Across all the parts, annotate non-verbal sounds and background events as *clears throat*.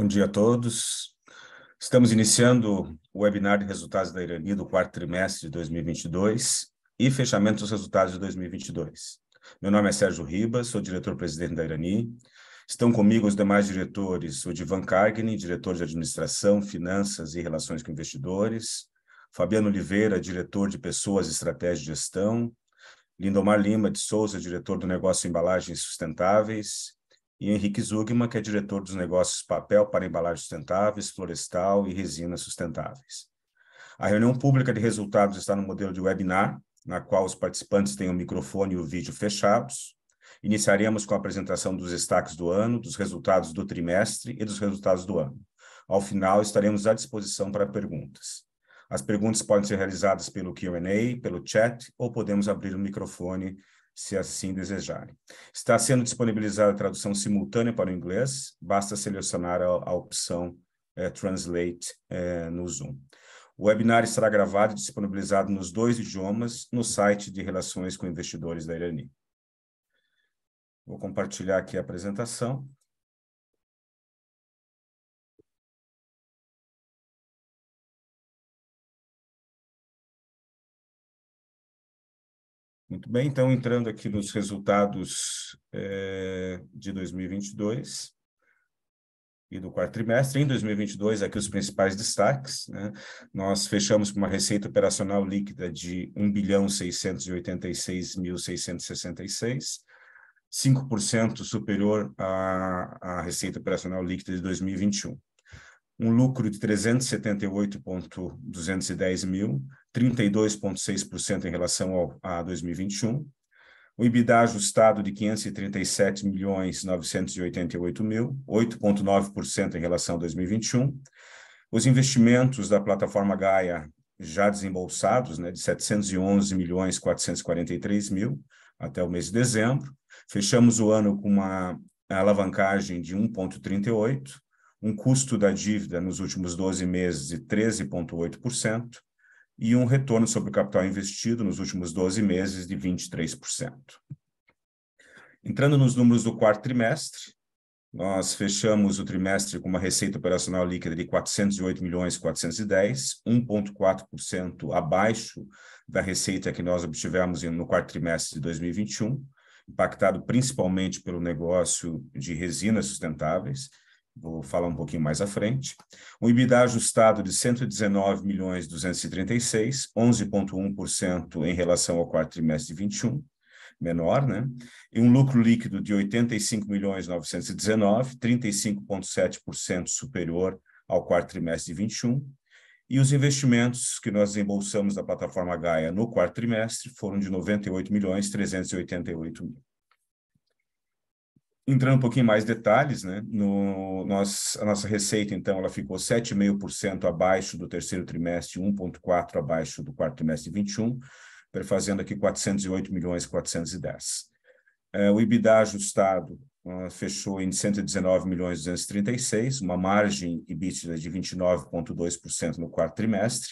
Bom dia a todos. Estamos iniciando o webinar de resultados da Irani do quarto trimestre de 2022 e fechamento dos resultados de 2022. Meu nome é Sérgio Ribas, sou diretor-presidente da Irani. Estão comigo os demais diretores, o Divan Cargni, diretor de Administração, Finanças e Relações com Investidores, Fabiano Oliveira, diretor de Pessoas, Estratégia e Gestão, Lindomar Lima de Souza, diretor do Negócio Embalagens Sustentáveis, e Henrique Zugman, que é diretor dos negócios Papel para Embalagens Sustentáveis, Florestal e Resinas Sustentáveis. A reunião pública de resultados está no modelo de webinar, na qual os participantes têm o microfone e o vídeo fechados. Iniciaremos com a apresentação dos destaques do ano, dos resultados do trimestre e dos resultados do ano. Ao final, estaremos à disposição para perguntas. As perguntas podem ser realizadas pelo Q&A, pelo chat, ou podemos abrir o microfone se assim desejarem. Está sendo disponibilizada a tradução simultânea para o inglês, basta selecionar a, a opção é, Translate é, no Zoom. O webinar estará gravado e disponibilizado nos dois idiomas no site de Relações com Investidores da Irani. Vou compartilhar aqui a apresentação. Muito bem, então entrando aqui nos resultados eh, de 2022 e do quarto trimestre. Em 2022, aqui os principais destaques. Né? Nós fechamos com uma receita operacional líquida de 1 bilhão 686 mil 5% superior à, à receita operacional líquida de 2021. Um lucro de 378.210 mil, 32,6% em relação ao, a 2021. O EBITDA ajustado de 537 milhões 988 mil, 8,9% em relação a 2021. Os investimentos da plataforma Gaia já desembolsados, né, de 711 milhões 443 mil até o mês de dezembro. Fechamos o ano com uma alavancagem de 1,38, um custo da dívida nos últimos 12 meses de 13,8%, e um retorno sobre o capital investido nos últimos 12 meses de 23%. Entrando nos números do quarto trimestre, nós fechamos o trimestre com uma receita operacional líquida de 408 milhões 410, 1.4% abaixo da receita que nós obtivemos no quarto trimestre de 2021, impactado principalmente pelo negócio de resinas sustentáveis, vou falar um pouquinho mais à frente. Um EBITDA ajustado de 119 milhões 236, 11.1% em relação ao quarto trimestre de 21, menor, né? E um lucro líquido de 85 milhões 919, 35.7% superior ao quarto trimestre de 21. E os investimentos que nós desembolsamos da plataforma Gaia no quarto trimestre foram de 98 milhões 388 mil. Entrando um pouquinho mais detalhes, né? No, nós, a nossa receita, então, ela ficou 7,5% abaixo do terceiro trimestre, 1,4% abaixo do quarto trimestre de 21, fazendo aqui 408 milhões 410. É, o EBITDA ajustado uh, fechou em 119 milhões 236, uma margem EBITDA de 29,2% no quarto trimestre.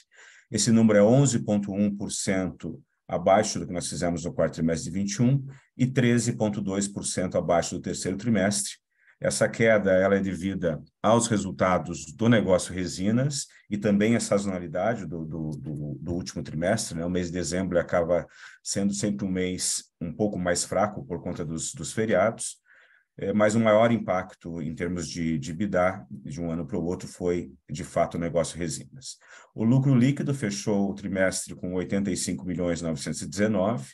Esse número é 11,1% abaixo do que nós fizemos no quarto trimestre de 21 e 13,2% abaixo do terceiro trimestre. Essa queda ela é devida aos resultados do negócio resinas e também à sazonalidade do, do, do, do último trimestre. Né? O mês de dezembro acaba sendo sempre um mês um pouco mais fraco por conta dos, dos feriados, é, mas o maior impacto em termos de, de BIDA de um ano para o outro foi, de fato, o negócio resinas. O lucro líquido fechou o trimestre com 85 milhões 919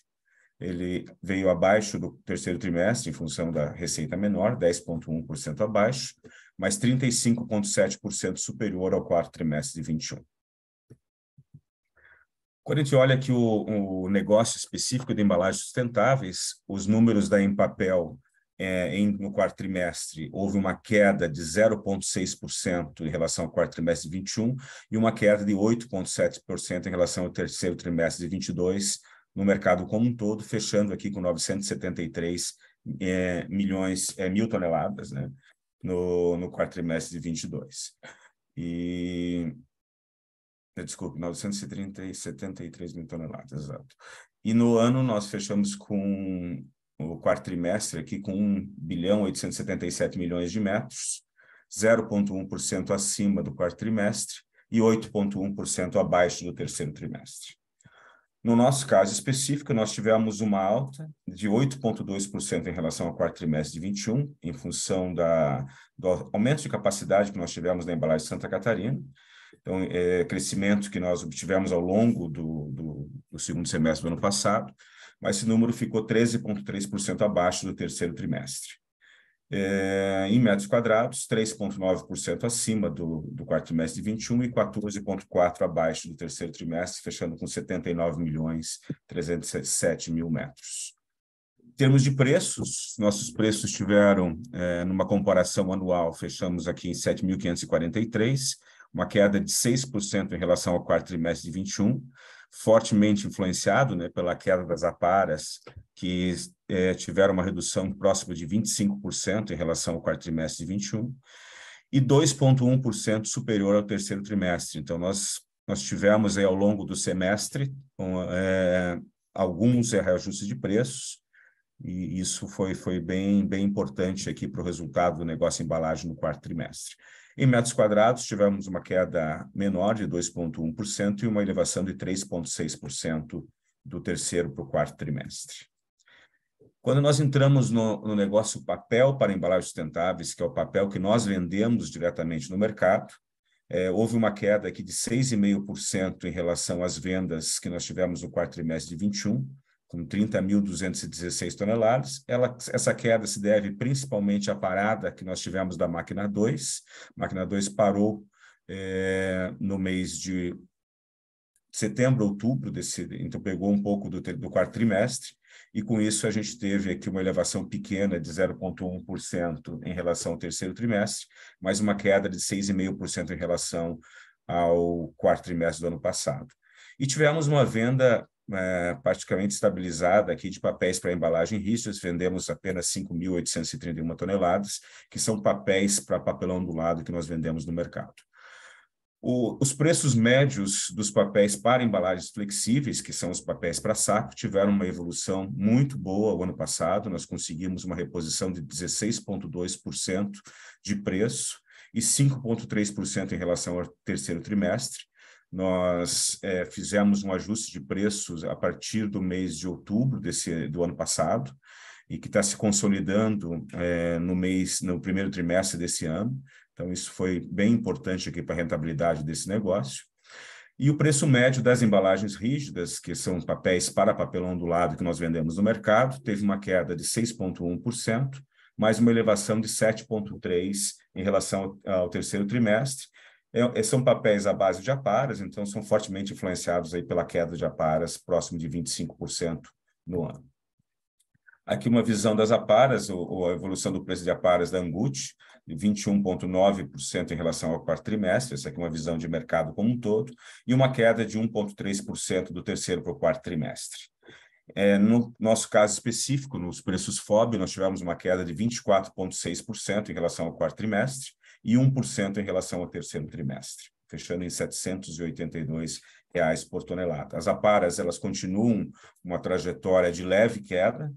ele veio abaixo do terceiro trimestre, em função da receita menor, 10,1% abaixo, mas 35,7% superior ao quarto trimestre de 21. Quando a gente olha aqui o, o negócio específico de embalagens sustentáveis, os números da Empapel é, em, no quarto trimestre houve uma queda de 0,6% em relação ao quarto trimestre de 21 e uma queda de 8,7% em relação ao terceiro trimestre de 22, no mercado como um todo, fechando aqui com 973 é, milhões, é, mil toneladas, né? No, no quarto trimestre de 22. E. Eh, desculpe, 973 mil toneladas, exato. E no ano nós fechamos com o quarto trimestre aqui com 1 bilhão 877 milhões de metros, 0,1% acima do quarto trimestre e 8,1% abaixo do terceiro trimestre. No nosso caso específico, nós tivemos uma alta de 8,2% em relação ao quarto trimestre de 21, em função da, do aumento de capacidade que nós tivemos na embalagem Santa Catarina. Então, é, crescimento que nós obtivemos ao longo do, do, do segundo semestre do ano passado, mas esse número ficou 13,3% abaixo do terceiro trimestre é, em metros quadrados, 3,9% acima do, do quarto trimestre de 21 e 14,4% abaixo do terceiro trimestre, fechando com 79 milhões 307 mil metros. Em termos de preços, nossos preços tiveram, é, numa comparação anual, fechamos aqui em 7.543, uma queda de 6% em relação ao quarto trimestre de 21 fortemente influenciado né, pela queda das aparas, que é, tiveram uma redução próxima de 25% em relação ao quarto trimestre de 21 e 2,1% superior ao terceiro trimestre. Então, nós, nós tivemos aí, ao longo do semestre um, é, alguns reajustes de preços, e isso foi, foi bem, bem importante aqui para o resultado do negócio embalagem no quarto trimestre. Em metros quadrados, tivemos uma queda menor de 2,1% e uma elevação de 3,6% do terceiro para o quarto trimestre. Quando nós entramos no, no, negócio papel para embalagens sustentáveis, que é o papel que nós vendemos diretamente no mercado, é, houve uma queda aqui de 6,5% em relação às vendas que nós tivemos no quarto trimestre de 21 com 30.216 toneladas. Ela, essa queda se deve principalmente à parada que nós tivemos da máquina 2. A máquina 2 parou é, no mês de setembro, outubro, desse, então pegou um pouco do, do quarto trimestre, e com isso a gente teve aqui uma elevação pequena de 0,1% em relação ao terceiro trimestre, mas uma queda de 6,5% em relação ao quarto trimestre do ano passado. E tivemos uma venda é, praticamente estabilizada aqui de papéis para embalagem rígidas, vendemos apenas 5.831 toneladas, que são papéis para papelão ondulado que nós vendemos no mercado. O, os preços médios dos papéis para embalagens flexíveis, que são os papéis para saco, tiveram uma evolução muito boa o ano passado. Nós conseguimos uma reposição de 16,2% de preço e 5,3% em relação ao terceiro trimestre. Nós é, fizemos um ajuste de preços a partir do mês de outubro desse, do ano passado e que está se consolidando é, no mês, no primeiro trimestre desse ano. Então, isso foi bem importante aqui para a rentabilidade desse negócio. E o preço médio das embalagens rígidas, que são papéis para papelão ondulado que nós vendemos no mercado, teve uma queda de 6,1%, mais uma elevação de 7,3% em relação ao terceiro trimestre, é, é, são papéis à base de aparas, então são fortemente influenciados aí pela queda de aparas, próximo de 25% no ano. Aqui uma visão das aparas, ou, ou a evolução do preço de aparas da Angut, 21,9% em relação ao quarto trimestre, essa aqui é uma visão de mercado como um todo, e uma queda de 1,3% do terceiro para o quarto trimestre. É, no nosso caso específico, nos preços FOB, nós tivemos uma queda de 24,6% em relação ao quarto trimestre, e 1% em relação ao terceiro trimestre, fechando em R$ 782 reais por tonelada. As aparas elas continuam uma trajetória de leve queda,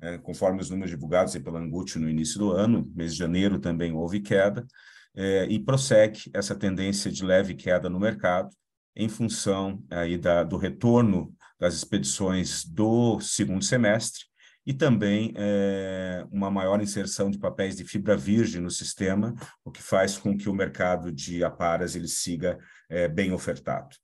é, conforme os números divulgados pela Angúcio no início do ano, mês de janeiro também houve queda, é, e prossegue essa tendência de leve queda no mercado, em função aí da, do retorno das expedições do segundo semestre, e também é, uma maior inserção de papéis de fibra virgem no sistema, o que faz com que o mercado de aparas ele siga é, bem ofertado.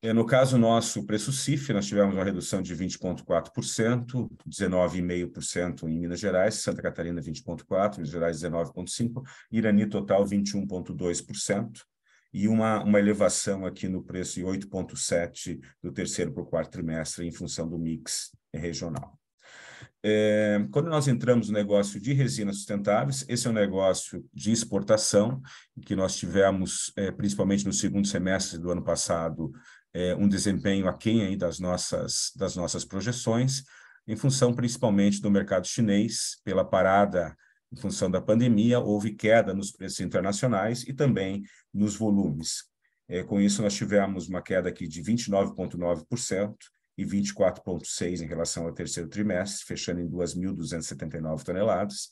Eh, no caso nosso, o preço CIF, nós tivemos uma redução de 20,4%, 19,5% em Minas Gerais, Santa Catarina 20,4%, Minas Gerais 19,5%, Irani total 21,2%, e uma, uma elevação aqui no preço de 8,7% do terceiro para o quarto trimestre, em função do mix regional. É, quando nós entramos no negócio de resinas sustentáveis, esse é um negócio de exportação, que nós tivemos, é, principalmente no segundo semestre do ano passado, é, um desempenho aquém aí das nossas, das nossas projeções, em função principalmente do mercado chinês, pela parada em função da pandemia, houve queda nos preços internacionais e também nos volumes. É, com isso, nós tivemos uma queda aqui de 29,9%, e 24,6 em relação ao terceiro trimestre, fechando em 2.279 toneladas.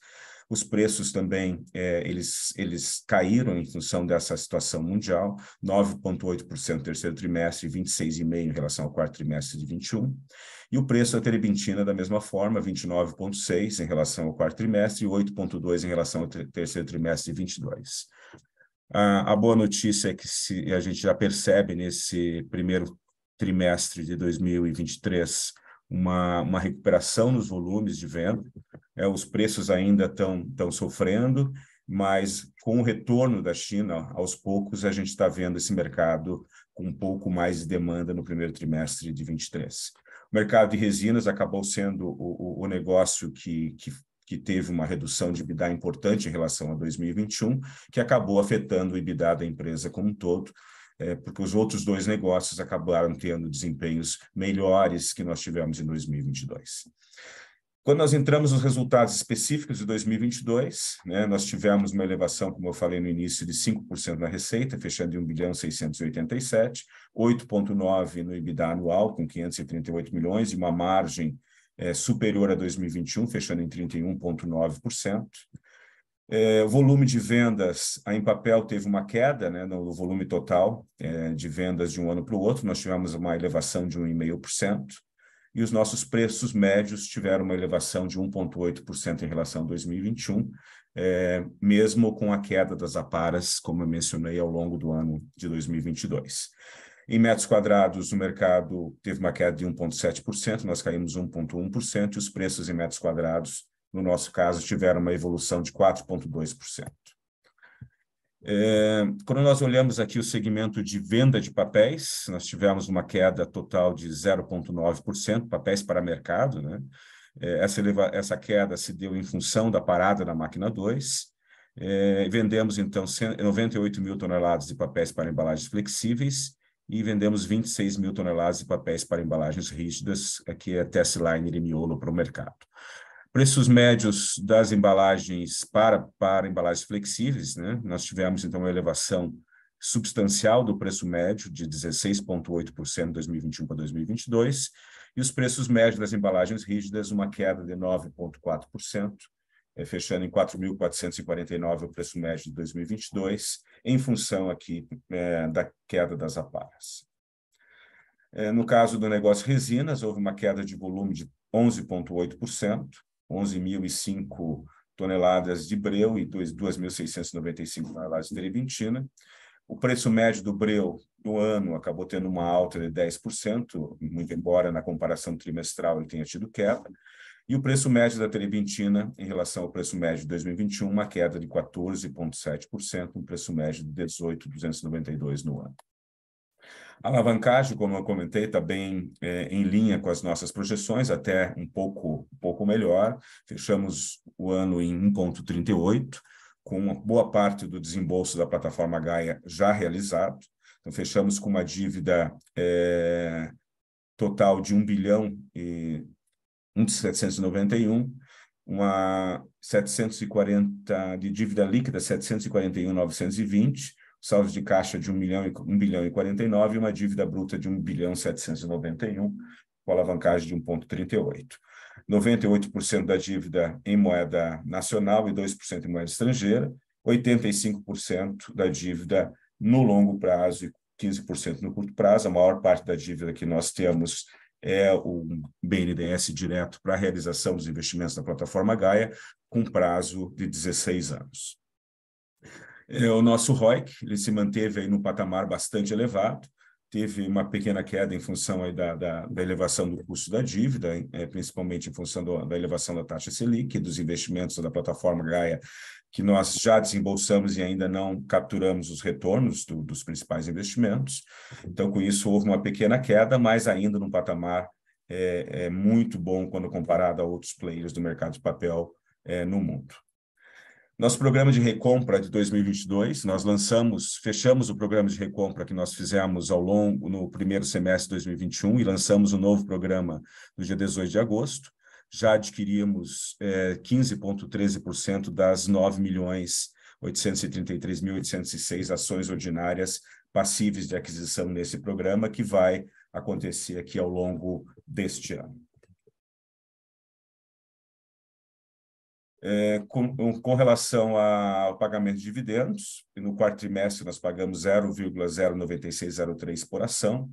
Os preços também é, eles, eles caíram em função dessa situação mundial, 9,8% no terceiro trimestre, 26,5% em relação ao quarto trimestre de 21. E o preço da terebintina, da mesma forma, 29,6% em relação ao quarto trimestre e 8,2% em relação ao terceiro trimestre de 22. Ah, a boa notícia é que se, a gente já percebe nesse primeiro trimestre de 2023 uma, uma recuperação nos volumes de venda. É, os preços ainda estão sofrendo, mas com o retorno da China, aos poucos, a gente está vendo esse mercado com um pouco mais de demanda no primeiro trimestre de 23. O mercado de resinas acabou sendo o, o, o negócio que, que, que, teve uma redução de EBITDA importante em relação a 2021, que acabou afetando o EBITDA da empresa como um todo é, porque os outros dois negócios acabaram tendo desempenhos melhores que nós tivemos em 2022. Quando nós entramos nos resultados específicos de 2022, né, nós tivemos uma elevação, como eu falei no início, de 5% na receita, fechando em 1 bilhão 687, 8,9% no EBITDA anual, com 538 milhões, e uma margem é, superior a 2021, fechando em 31,9%. É, o volume de vendas em papel teve uma queda né, no volume total é, de vendas de um ano para o outro, nós tivemos uma elevação de 1,5%, e os nossos preços médios tiveram uma elevação de 1,8% em relação a 2021, é, mesmo com a queda das aparas, como eu mencionei, ao longo do ano de 2022. Em metros quadrados, o mercado teve uma queda de 1,7%, nós caímos 1,1%, e os preços em metros quadrados no nosso caso, tiveram uma evolução de 4,2%. É, quando nós olhamos aqui o segmento de venda de papéis, nós tivemos uma queda total de 0,9%, papéis para mercado, né? É, essa, eleva, essa queda se deu em função da parada na máquina 2. É, vendemos, então, 98 mil toneladas de papéis para embalagens flexíveis e vendemos 26 mil toneladas de papéis para embalagens rígidas, aqui é Tessline e miolo para o mercado. Preços médios das embalagens para, para embalagens flexíveis, né? nós tivemos então uma elevação substancial do preço médio de 16,8% de 2021 para 2022 e os preços médios das embalagens rígidas uma queda de 9,4%, eh, fechando em 4.449 o preço médio de 2022, em função aqui é, da queda das aparas. É, no caso do negócio resinas, houve uma queda de volume de 11,8%, 11.005 toneladas de breu e 2.695 toneladas de treventina. O preço médio do breu no ano acabou tendo uma alta de 10%, muito embora na comparação trimestral ele tenha tido queda. E o preço médio da Treventina, em relação ao preço médio de 2021, uma queda de 14,7%, um preço médio de 18,292 no ano. A alavancagem, como eu comentei, está bem é, em linha com as nossas projeções, até um pouco, um pouco melhor. Fechamos o ano em 1,38, com boa parte do desembolso da plataforma Gaia já realizado. Então, fechamos com uma dívida é, total de 1 bilhão e 1,791 uma 740 de dívida líquida 741,920 saldos de caixa de 1, milhão e, 1 bilhão e 49 e uma dívida bruta de 1 bilhão 791, com alavancagem de 1,38. 98% da dívida em moeda nacional e 2% em moeda estrangeira, 85% da dívida no longo prazo e 15% no curto prazo. A maior parte da dívida que nós temos é o BNDES direto para a realização dos investimentos da plataforma Gaia, com prazo de 16 anos. É, o nosso ROIC, ele se manteve aí no patamar bastante elevado, teve uma pequena queda em função aí da, da, da elevação do custo da dívida, é, principalmente em função do, da elevação da taxa Selic, dos investimentos da plataforma Gaia, que nós já desembolsamos e ainda não capturamos os retornos do, dos principais investimentos. Então, com isso, houve uma pequena queda, mas ainda num patamar é, é muito bom quando comparado a outros players do mercado de papel é, no mundo. Nosso programa de recompra de 2022, nós lançamos, fechamos o programa de recompra que nós fizemos ao longo no primeiro semestre de 2021 e lançamos o um novo programa no dia 18 de agosto. Já adquirimos 15,13% eh, das 9 milhões 833.806 ações ordinárias passíveis de aquisição nesse programa, que vai acontecer aqui ao longo deste ano. é, com, com, relação ao pagamento de dividendos, no quarto trimestre nós pagamos 0,09603 por ação.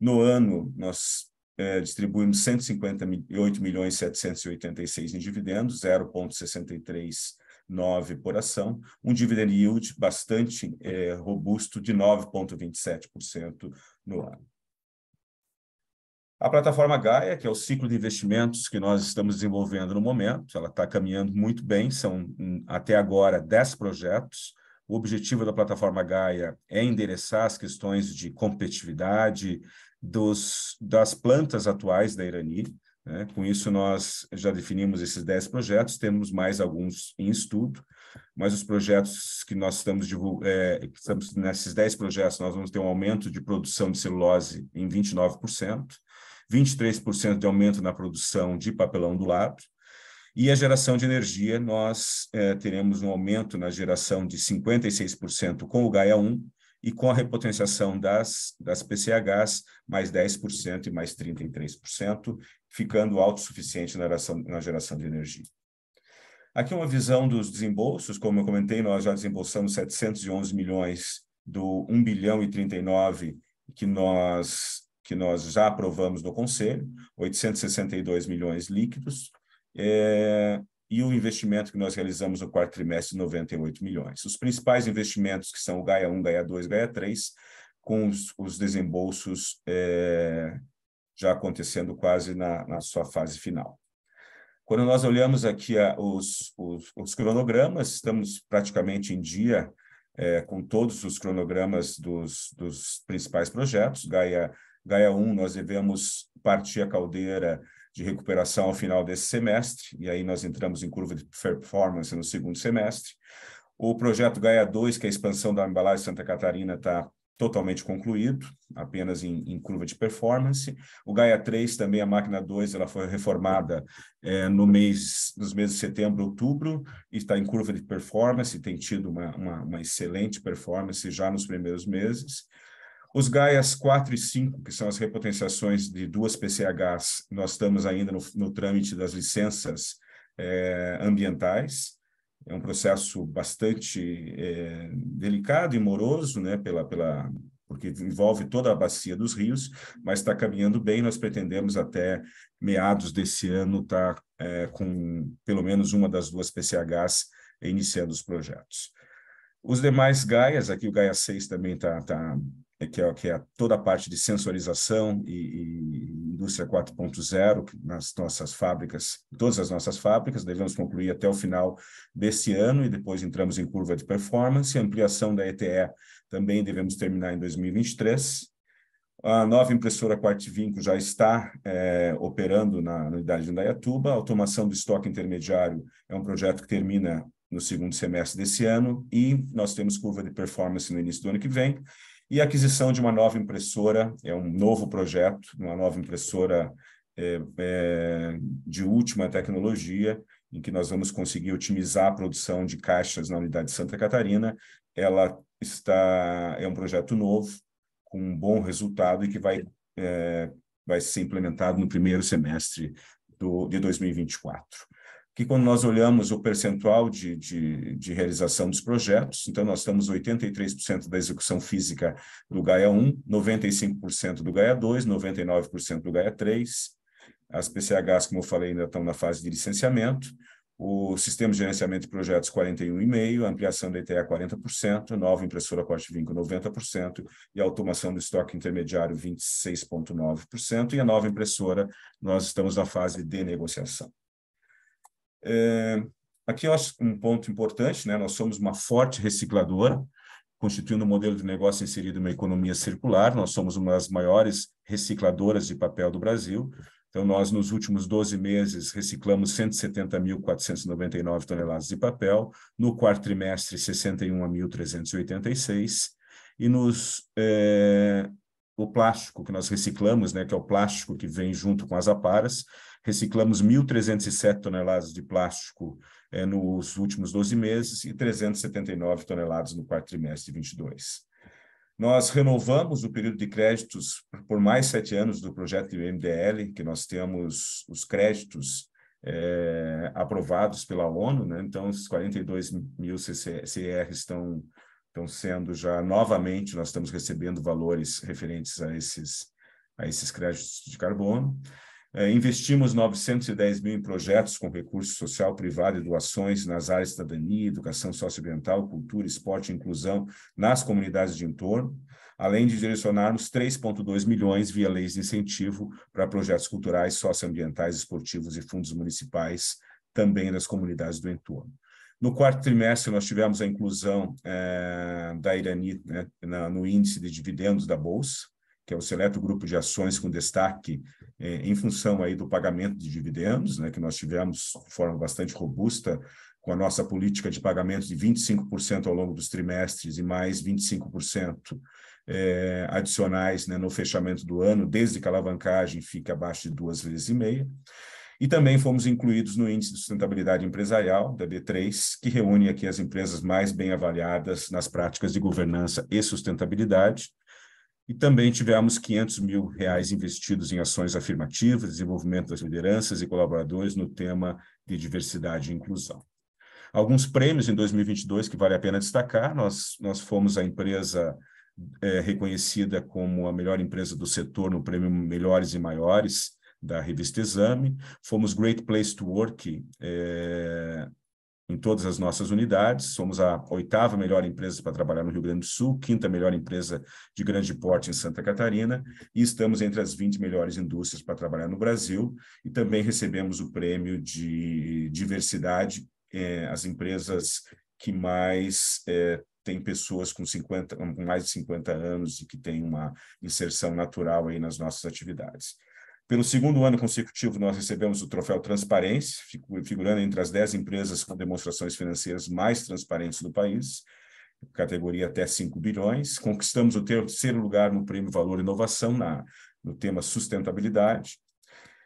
No ano, nós é, distribuímos 158 milhões 786 em dividendos, 0,639 por ação, um dividend yield bastante é, robusto de 9,27% no ano. A plataforma Gaia, que é o ciclo de investimentos que nós estamos desenvolvendo no momento, ela está caminhando muito bem, são hum, até agora 10 projetos. O objetivo da plataforma Gaia é endereçar as questões de competitividade dos, das plantas atuais da Irani. Né? Com isso, nós já definimos esses 10 projetos, temos mais alguns em estudo, mas os projetos que nós estamos, é, estamos nesses 10 projetos, nós vamos ter um aumento de produção de celulose em 29%. 23% de aumento na produção de papelão do lápis. E a geração de energia, nós eh, teremos um aumento na geração de 56% com o Gaia 1 e com a repotenciação das, das PCHs, mais 10% e mais 33%, ficando autossuficiente na geração, na geração de energia. Aqui uma visão dos desembolsos, como eu comentei, nós já desembolsamos 711 milhões do 1 bilhão e 39 que nós que nós já aprovamos no Conselho, 862 milhões líquidos, é, e o investimento que nós realizamos no quarto trimestre, 98 milhões. Os principais investimentos, que são o Gaia 1, Gaia 2, Gaia 3, com os, os desembolsos é, já acontecendo quase na, na sua fase final. Quando nós olhamos aqui a, os, os, os, cronogramas, estamos praticamente em dia é, com todos os cronogramas dos, dos principais projetos, Gaia Gaia 1, nós devemos partir a caldeira de recuperação ao final desse semestre, e aí nós entramos em curva de performance no segundo semestre. O projeto Gaia 2, que é a expansão da embalagem Santa Catarina, está totalmente concluído, apenas em, em, curva de performance. O Gaia 3, também a máquina 2, ela foi reformada é, no mês, nos meses de setembro, outubro, e está em curva de performance, tem tido uma, uma, uma excelente performance já nos primeiros meses. Os GAIAs 4 e 5, que são as repotenciações de duas PCHs, nós estamos ainda no, no trâmite das licenças é, ambientais. É um processo bastante é, delicado e moroso, né, pela, pela, porque envolve toda a bacia dos rios, mas está caminhando bem. Nós pretendemos até meados desse ano estar tá, é, com pelo menos uma das duas PCHs iniciando os projetos. Os demais GAIAs, aqui o GAIA 6 também está tá, tá é que é, que é toda a parte de sensorização e, e indústria 4.0 nas nossas fábricas, todas as nossas fábricas, devemos concluir até o final desse ano e depois entramos em curva de performance, ampliação da ETE também devemos terminar em 2023. A nova impressora Quartvinco já está é, operando na, na unidade de Indaiatuba. A automação do estoque intermediário é um projeto que termina no segundo semestre desse ano e nós temos curva de performance no início do ano que vem e a aquisição de uma nova impressora, é um novo projeto, uma nova impressora é, é, de última tecnologia, em que nós vamos conseguir otimizar a produção de caixas na unidade de Santa Catarina. Ela está é um projeto novo, com um bom resultado e que vai, é, vai ser implementado no primeiro semestre do, de 2024 que quando nós olhamos o percentual de, de, de realização dos projetos, então nós estamos 83% da execução física do GAIA 1, 95% do GAIA 2, 99% do GAIA 3. As PCHs, como eu falei, ainda estão na fase de licenciamento. O sistema de gerenciamento de projetos 41,5%, ampliação da ETA 40%, nova impressora corte-vinco 90% e automação do estoque intermediário 26,9%. E a nova impressora, nós estamos na fase de negociação. É, aqui eu acho um ponto importante, né? Nós somos uma forte recicladora, constituindo um modelo de negócio inserido em uma economia circular. Nós somos uma das maiores recicladoras de papel do Brasil. Então, nós, nos últimos 12 meses, reciclamos 170.499 toneladas de papel, no quarto trimestre, 61.386, e nos, é, o plástico que nós reciclamos, né, que é o plástico que vem junto com as aparas, reciclamos 1.307 toneladas de plástico é, nos últimos 12 meses e 379 toneladas no quarto trimestre de 22. Nós renovamos o período de créditos por mais sete anos do projeto de é MDL, que nós temos os créditos é, aprovados pela ONU, né? então os 42 mil CCR estão, estão sendo já novamente, nós estamos recebendo valores referentes a esses, a esses créditos de carbono. É, investimos 910 mil em projetos com recurso social privado e doações nas áreas de cidadania, educação socioambiental, cultura, esporte e inclusão nas comunidades de entorno, além de direcionarmos 3,2 milhões via leis de incentivo para projetos culturais, socioambientais, esportivos e fundos municipais também nas comunidades do entorno. No quarto trimestre, nós tivemos a inclusão é, da Irani né, na, no índice de dividendos da Bolsa, que é o seleto grupo de ações com destaque eh, em função aí do pagamento de dividendos, né, que nós tivemos de forma bastante robusta com a nossa política de pagamento de 25% ao longo dos trimestres e mais 25% eh, é, adicionais né, no fechamento do ano, desde que a alavancagem fique abaixo de duas vezes e meia. E também fomos incluídos no Índice de Sustentabilidade Empresarial, da B3, que reúne aqui as empresas mais bem avaliadas nas práticas de governança e sustentabilidade. E também tivemos 500 mil reais investidos em ações afirmativas, desenvolvimento das lideranças e colaboradores no tema de diversidade e inclusão. Alguns prêmios em 2022 que vale a pena destacar. Nós, nós fomos a empresa é, reconhecida como a melhor empresa do setor no prêmio Melhores e Maiores da revista Exame. Fomos Great Place to Work é, em todas as nossas unidades. Somos a oitava melhor empresa para trabalhar no Rio Grande do Sul, quinta melhor empresa de grande porte em Santa Catarina e estamos entre as 20 melhores indústrias para trabalhar no Brasil. E também recebemos o prêmio de diversidade, eh, as empresas que mais eh, é, tem pessoas com 50, com mais de 50 anos e que tem uma inserção natural aí nas nossas atividades. Pelo segundo ano consecutivo, nós recebemos o troféu Transparência, figurando entre as 10 empresas com demonstrações financeiras mais transparentes do país, categoria até 5 bilhões. Conquistamos o terceiro lugar no Prêmio Valor Inovação, na, no tema sustentabilidade.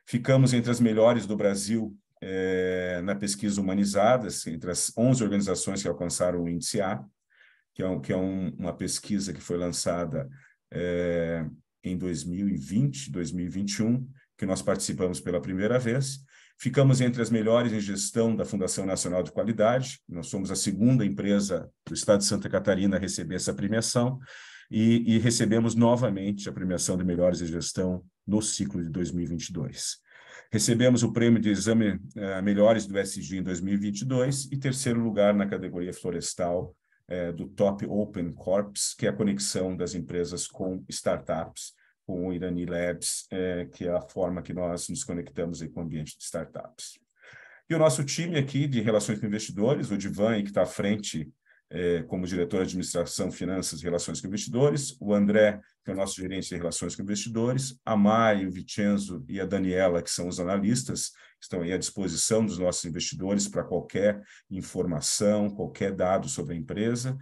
Ficamos entre as melhores do Brasil é, na pesquisa humanizadas, entre as 11 organizações que alcançaram o índice A, que é, um, que é um, uma pesquisa que foi lançada. É, em 2020, 2021, que nós participamos pela primeira vez. Ficamos entre as melhores em gestão da Fundação Nacional de Qualidade, nós somos a segunda empresa do estado de Santa Catarina a receber essa premiação, e, e recebemos novamente a premiação de melhores em gestão no ciclo de 2022. Recebemos o prêmio de exame uh, melhores do SG em 2022 e terceiro lugar na categoria florestal eh, do Top Open Corps, que é a conexão das empresas com startups com o Irani Labs, é, que é a forma que nós nos conectamos aí com o ambiente de startups. E o nosso time aqui de relações com investidores, o Divan, que está à frente é, como diretor de administração, finanças e relações com investidores, o André, que é o nosso gerente de relações com investidores, a Mai, o Vicenzo e a Daniela, que são os analistas, estão aí à disposição dos nossos investidores para qualquer informação, qualquer dado sobre a empresa.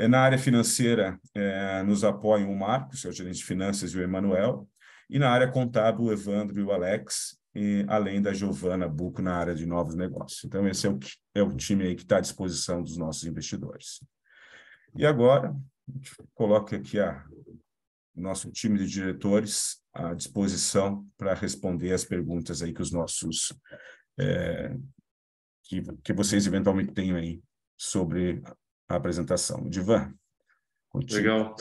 É, na área financeira, é, nos apoiam o Marcos, seu é gerente de finanças, e o Emanuel. E na área contábil, o Evandro e o Alex, e além da Giovana Buco na área de novos negócios. Então, esse é o, é o time que está à disposição dos nossos investidores. E agora, coloque aqui a, o nosso time de diretores à disposição para responder as perguntas aí que os nossos que, que vocês eventualmente tenham aí sobre a apresentação. Divan, contigo. Legal.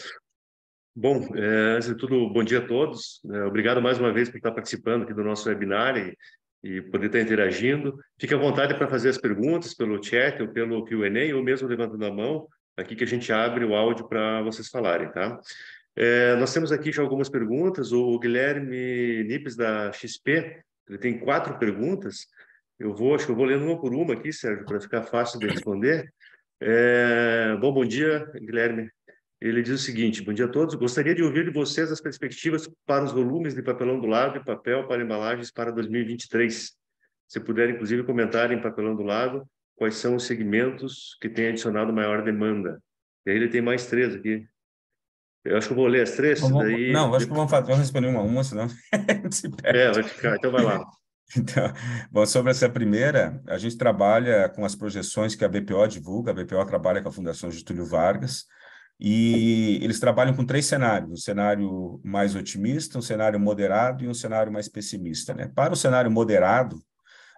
Bom, é, antes de tudo, bom dia a todos. É, obrigado mais uma vez por estar participando aqui do nosso webinar e, e poder estar interagindo. Fique à vontade para fazer as perguntas pelo chat ou pelo Q&A ou mesmo levantando a mão aqui que a gente abre o áudio para vocês falarem, tá? É, nós temos aqui já algumas perguntas. O Guilherme Nipes da XP, ele tem quatro perguntas. Eu vou, acho que eu vou lendo uma por uma aqui, Sérgio, para ficar fácil de responder. É, bom, bom dia, Guilherme. Ele diz o seguinte: Bom dia a todos. Gostaria de ouvir de vocês as perspectivas para os volumes de papelão do lado e papel para embalagens para 2023. Se puder, inclusive, comentar em papelão do lado quais são os segmentos que têm adicionado maior demanda. E aí ele tem mais três aqui. Eu acho que eu vou ler as três. Vamos, daí... Não, acho que vamos, fazer, vamos responder uma a uma, senão *laughs* a gente se é, perde. É, vai ficar. Então vai lá. Então, bom, sobre essa primeira, a gente trabalha com as projeções que a BPO divulga, a BPO trabalha com a Fundação Getúlio Vargas, e eles trabalham com três cenários: um cenário mais otimista, um cenário moderado e um cenário mais pessimista. Né? Para o cenário moderado,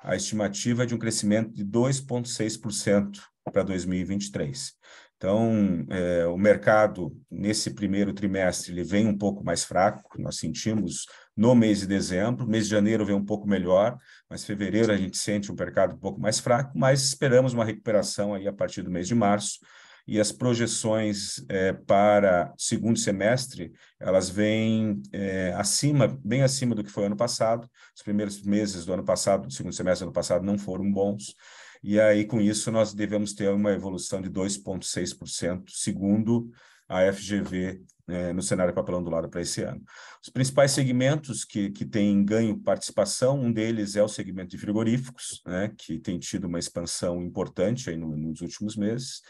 a estimativa é de um crescimento de 2,6% para 2023. Então, é, o mercado, nesse primeiro trimestre, ele vem um pouco mais fraco, nós sentimos no mês de dezembro. mês de janeiro vem um pouco melhor, mas fevereiro a gente sente um mercado um pouco mais fraco, mas esperamos uma recuperação aí a partir do mês de março. E as projeções é, para segundo semestre, elas vêm é, acima, bem acima do que foi ano passado. Os primeiros meses do ano passado, do segundo semestre do ano passado, não foram bons. E aí, com isso, nós devemos ter uma evolução de 2,6%, segundo a FGV é, no cenário papelão do lado para esse ano. Os principais segmentos que, que têm ganho participação, um deles é o segmento de frigoríficos, né, que tem tido uma expansão importante aí no, nos últimos meses.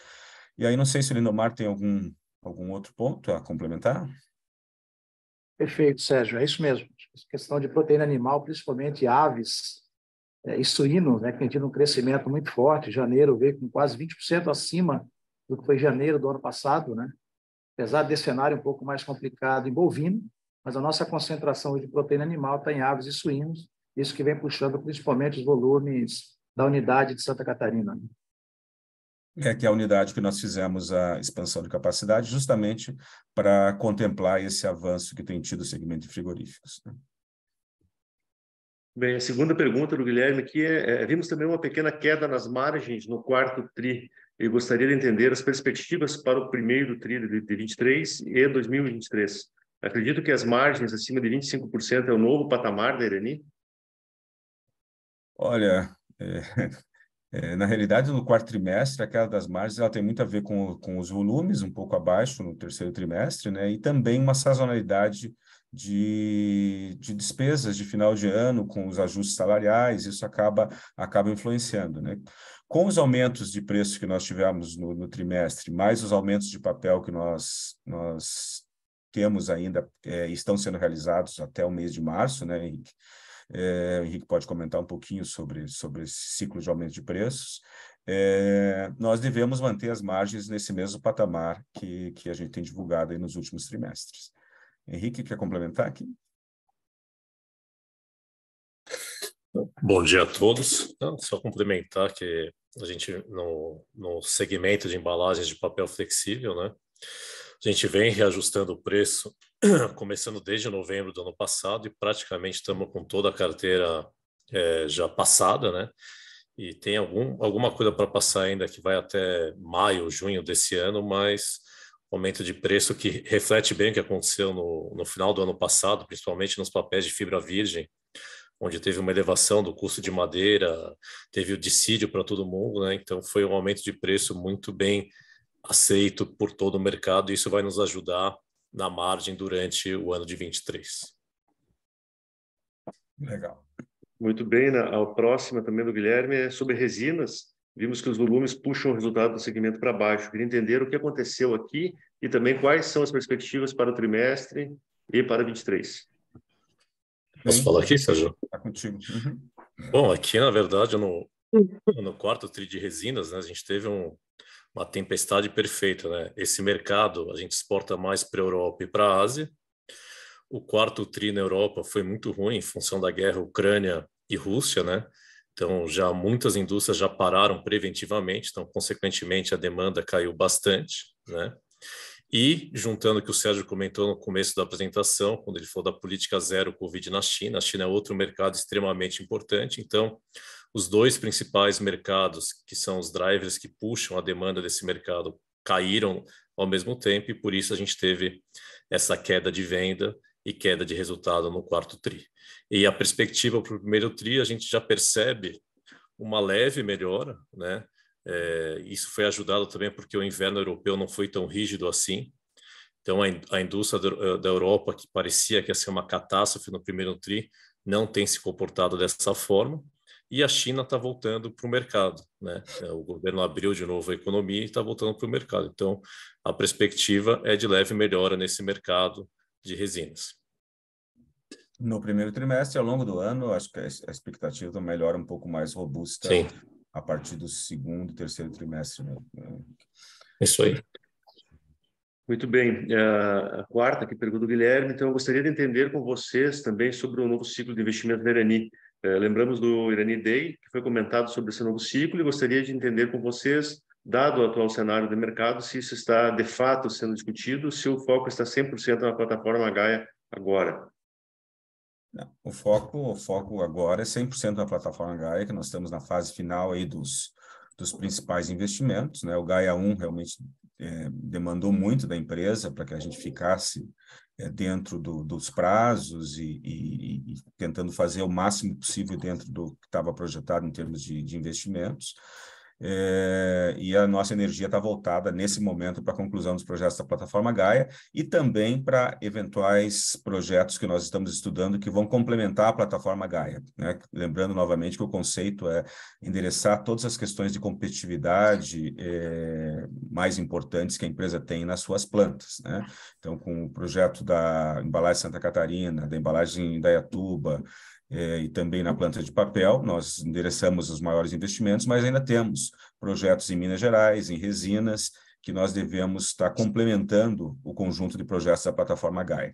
E aí não sei se o Lindomar tem algum, algum outro ponto a complementar. Perfeito, Sérgio, é isso mesmo. A questão de proteína animal, principalmente aves é, e suínos, né, que tem tido um crescimento muito forte. Janeiro veio com quase 20% acima do que foi janeiro do ano passado, né? apesar desse cenário um pouco mais complicado em bovino, mas a nossa concentração de proteína animal está em aves e suínos, isso que vem puxando principalmente os volumes da unidade de Santa Catarina. Né? É que é a unidade que nós fizemos a expansão de capacidade, justamente para contemplar esse avanço que tem tido o segmento de frigoríficos. Né? Bem, a segunda pergunta do Guilherme aqui é, é, vimos também uma pequena queda nas margens no quarto tri eu gostaria de entender as perspectivas para o primeiro trilho de 2023 e 2023. Acredito que as margens acima de 25% é o novo patamar da Irani? Olha, é, *laughs* é, na realidade, no quarto trimestre, a queda das margens ela tem muito a ver com, com os volumes, um pouco abaixo no terceiro trimestre, né? e também uma sazonalidade de, de, despesas de final de ano com os ajustes salariais, isso acaba, acaba influenciando. Né? com os aumentos de preço que nós tivemos no, no trimestre, mais os aumentos de papel que nós, nós temos ainda, é, estão sendo realizados até o mês de março, né, Henrique? É, o Henrique pode comentar um pouquinho sobre, sobre esse ciclo de aumento de preços. É, nós devemos manter as margens nesse mesmo patamar que, que a gente tem divulgado nos últimos trimestres. Henrique, quer complementar aqui? Bom dia a todos. Então, só complementar que a gente no, no segmento de embalagens de papel flexível, né? A gente vem reajustando o preço, *clears throat* começando desde novembro do ano passado e praticamente estamos com toda a carteira é, já passada, né? E tem algum, alguma coisa para passar ainda que vai até maio, junho desse ano, mas aumento de preço que reflete bem o que aconteceu no, no final do ano passado, principalmente nos papéis de fibra virgem, onde teve uma elevação do custo de madeira, teve o dissídio para todo mundo, né? Então foi um aumento de preço muito bem aceito por todo o mercado e isso vai nos ajudar na margem durante o ano de 23. Legal. Muito bem, na, né? a próxima também do Guilherme é sobre resinas. Vimos que os volumes puxam o resultado do segmento para baixo. Queria entender o que aconteceu aqui e também quais são as perspectivas para o trimestre e para 23. Posso falar aqui, Sérgio? Está contigo. Uhum. Bom, aqui, na verdade, no, no quarto tri de resinas, né, a gente teve um, uma tempestade perfeita. Né? Esse mercado, a gente exporta mais para a Europa e para a Ásia. O quarto tri na Europa foi muito ruim em função da guerra Ucrânia e Rússia, né? Então, já muitas indústrias já pararam preventivamente, então, consequentemente, a demanda caiu bastante, né? E, juntando o que o Sérgio comentou no começo da apresentação, quando ele falou da política zero Covid na China, a China é outro mercado extremamente importante, então os dois principais mercados, que são os drivers que puxam a demanda desse mercado, caíram ao mesmo tempo, e por isso a gente teve essa queda de venda e queda de resultado no quarto TRI. E a perspectiva para o primeiro TRI, a gente já percebe uma leve melhora, né? É, isso foi ajudado também porque o inverno europeu não foi tão rígido assim. Então, a, indústria eh, da Europa, que parecia que ia ser uma catástrofe no primeiro TRI, não tem se comportado dessa forma. E a China está voltando para o mercado. Né? Eh, o governo abriu de novo a economia e está voltando para o mercado. Então, a perspectiva é de leve melhora nesse mercado de resinas. No primeiro trimestre, ao longo do ano, acho que a expectativa melhora um pouco mais robusta Sim a partir do segundo, terceiro trimestre. Né? Isso aí. Muito bem. É, a quarta que pergunta do Guilherme. Então, eu gostaria de entender com vocês também sobre o novo ciclo de investimento da Irani. É, lembramos do Irani Day, que foi comentado sobre esse novo ciclo, e gostaria de entender com vocês, dado o atual cenário de mercado, se isso está de fato sendo discutido, se o foco está 100% na plataforma Gaia agora o foco, o foco agora é 100% na plataforma Gaia, que nós estamos na fase final aí dos, dos principais investimentos, né? O Gaia 1 realmente é, demandou muito da empresa para que a gente ficasse é, dentro do, dos prazos e, e, e, tentando fazer o máximo possível dentro do que estava projetado em termos de, de investimentos. É, e a nossa energia está voltada nesse momento para a conclusão dos projetos da plataforma Gaia e também para eventuais projetos que nós estamos estudando que vão complementar a plataforma Gaia. Né? Lembrando novamente que o conceito é endereçar todas as questões de competitividade é, mais importantes que a empresa tem nas suas plantas. Né? Então, com o projeto da embalagem Santa Catarina, da embalagem da Iatuba, é, e também na planta de papel, nós endereçamos os maiores investimentos, mas ainda temos projetos em Minas Gerais, em resinas, que nós devemos estar complementando o conjunto de projetos da plataforma GAI.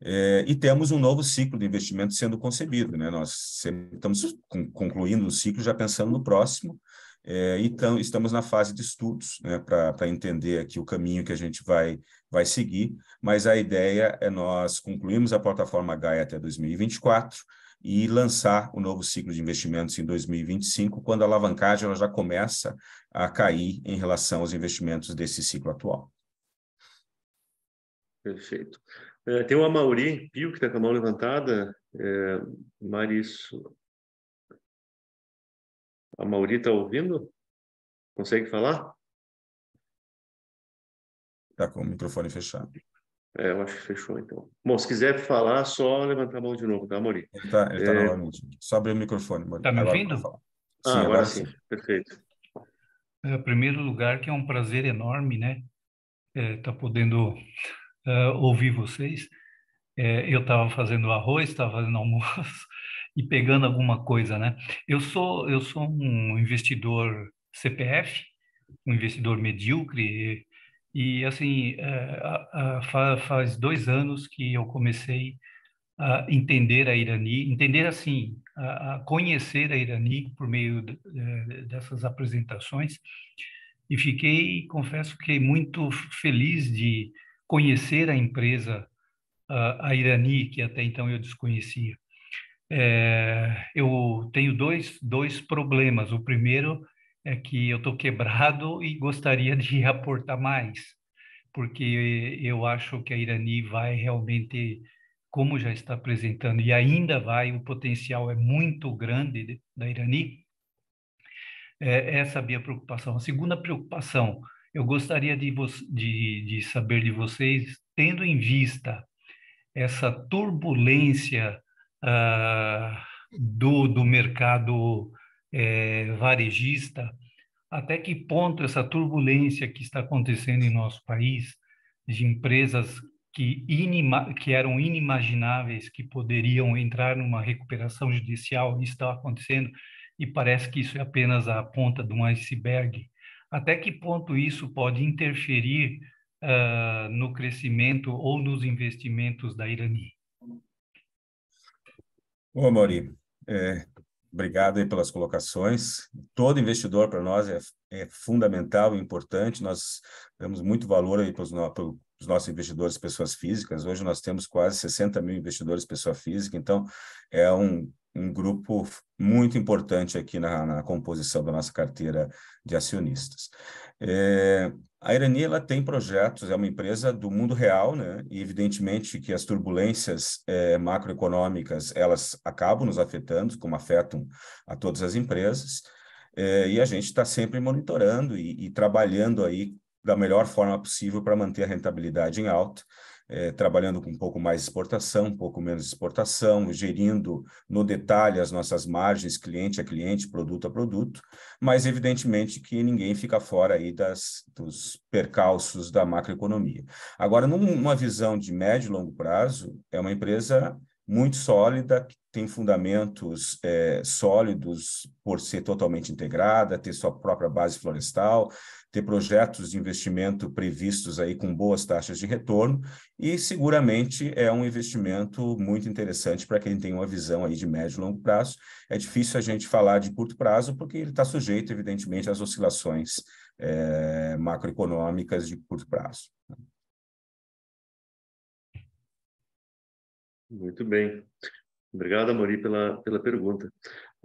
É, e temos um novo ciclo de investimento sendo concebido, né? Nós estamos concluindo o ciclo já pensando no próximo, é, então estamos na fase de estudos, né? Para entender aqui o caminho que a gente vai vai seguir. Mas a ideia é nós concluirmos a plataforma Gaia até 2024 e lançar o novo ciclo de investimentos em 2025, quando a alavancagem ela já começa a cair em relação aos investimentos desse ciclo atual. Perfeito. É, tem o Amauri Pio que está com a mão levantada. É, Maris, a Mauri está ouvindo? Consegue falar? Está com o microfone fechado. É, eu acho que fechou, então. Bom, se quiser falar, só levantar a mão de novo, tá, Mori? Ele está ele tá, tá é... novamente. Só abrir o microfone, Mori. Está me ouvindo? Ah, sim, ah, agora, agora sim. sim. Perfeito. É, primeiro lugar, que é um prazer enorme, né? Estar é, tá podendo uh, ouvir vocês. É, eu estava fazendo arroz, estava fazendo *laughs* almoço e pegando alguma coisa, né? Eu sou, eu sou um investidor CPF, um investidor medíocre, e, assim, é, faz dois anos que eu comecei a entender a Irani, entender, assim, a conhecer a Irani por meio é, dessas apresentações. E fiquei, confesso que, muito feliz de conhecer a empresa, a Irani, que até então eu desconhecia. É, eu tenho dois, dois problemas. O primeiro é que eu estou quebrado *laughs* e gostaria de aportar mais, porque eu acho que a Irani vai realmente, como já está apresentando, e ainda vai, o potencial é muito grande da Irani. É, essa é a minha preocupação. A segunda preocupação, eu gostaria de, de, de saber de vocês, tendo em vista essa turbulência ah, do, do mercado é, varejista, até que ponto essa turbulência que está acontecendo em nosso país, de empresas que, inima, que eram inimagináveis, que poderiam entrar numa recuperação judicial, está acontecendo, e parece que isso é apenas a ponta de um iceberg. Até que ponto isso pode interferir uh, no crescimento ou nos investimentos da Irani? Bom, Mauri, é, Obrigado aí pelas colocações. Todo investidor para nós é, é, fundamental e importante. Nós damos muito valor aí para os, para os nossos investidores pessoas físicas. Hoje nós temos quase 60 mil investidores pessoa física, então é um um grupo muito importante aqui na, na composição da nossa carteira de acionistas. É, a Irani ela tem projetos, é uma empresa do mundo real, né? E evidentemente que as turbulências é, macroeconômicas elas acabam nos afetando, como afetam a todas as empresas. É, e a gente está sempre monitorando e, e trabalhando aí da melhor forma possível para manter a rentabilidade em alta é, trabalhando com um pouco mais exportação, um pouco menos exportação, gerindo no detalhe as nossas margens cliente a cliente, produto a produto, mas evidentemente que ninguém fica fora aí das, dos percalços da macroeconomia. Agora, numa visão de médio e longo prazo, é uma empresa muito sólida, que tem fundamentos é, sólidos por ser totalmente integrada, ter sua própria base florestal, ter projetos de investimento previstos aí com boas taxas de retorno e seguramente é um investimento muito interessante para quem tem uma visão aí de médio e longo prazo. É difícil a gente falar de curto prazo porque ele está sujeito, evidentemente, às oscilações é, macroeconômicas de curto prazo. Muito bem. Obrigado, Amori, pela, pela pergunta.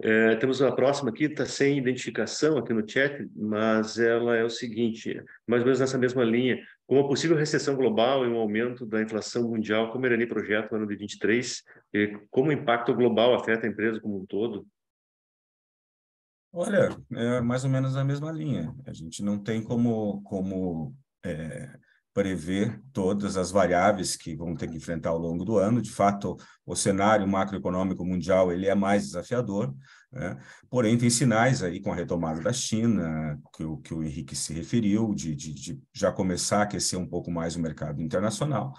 É, temos uma próxima aqui, está sem identificação aqui no chat, mas ela é o seguinte, mais ou menos nessa mesma linha, com a possível recessão global e um aumento da inflação mundial, como Irani é projeta no ano de 23, e como o impacto global afeta a empresa como um todo? Olha, é mais ou menos a mesma linha. A gente não tem como, como é, prever todas as variáveis que vão ter que enfrentar ao longo do ano. De fato, o cenário macroeconômico mundial ele é mais desafiador, né? porém tem sinais aí com a retomada da China, que o, que o Henrique se referiu, de, de, de já começar a aquecer um pouco mais o mercado internacional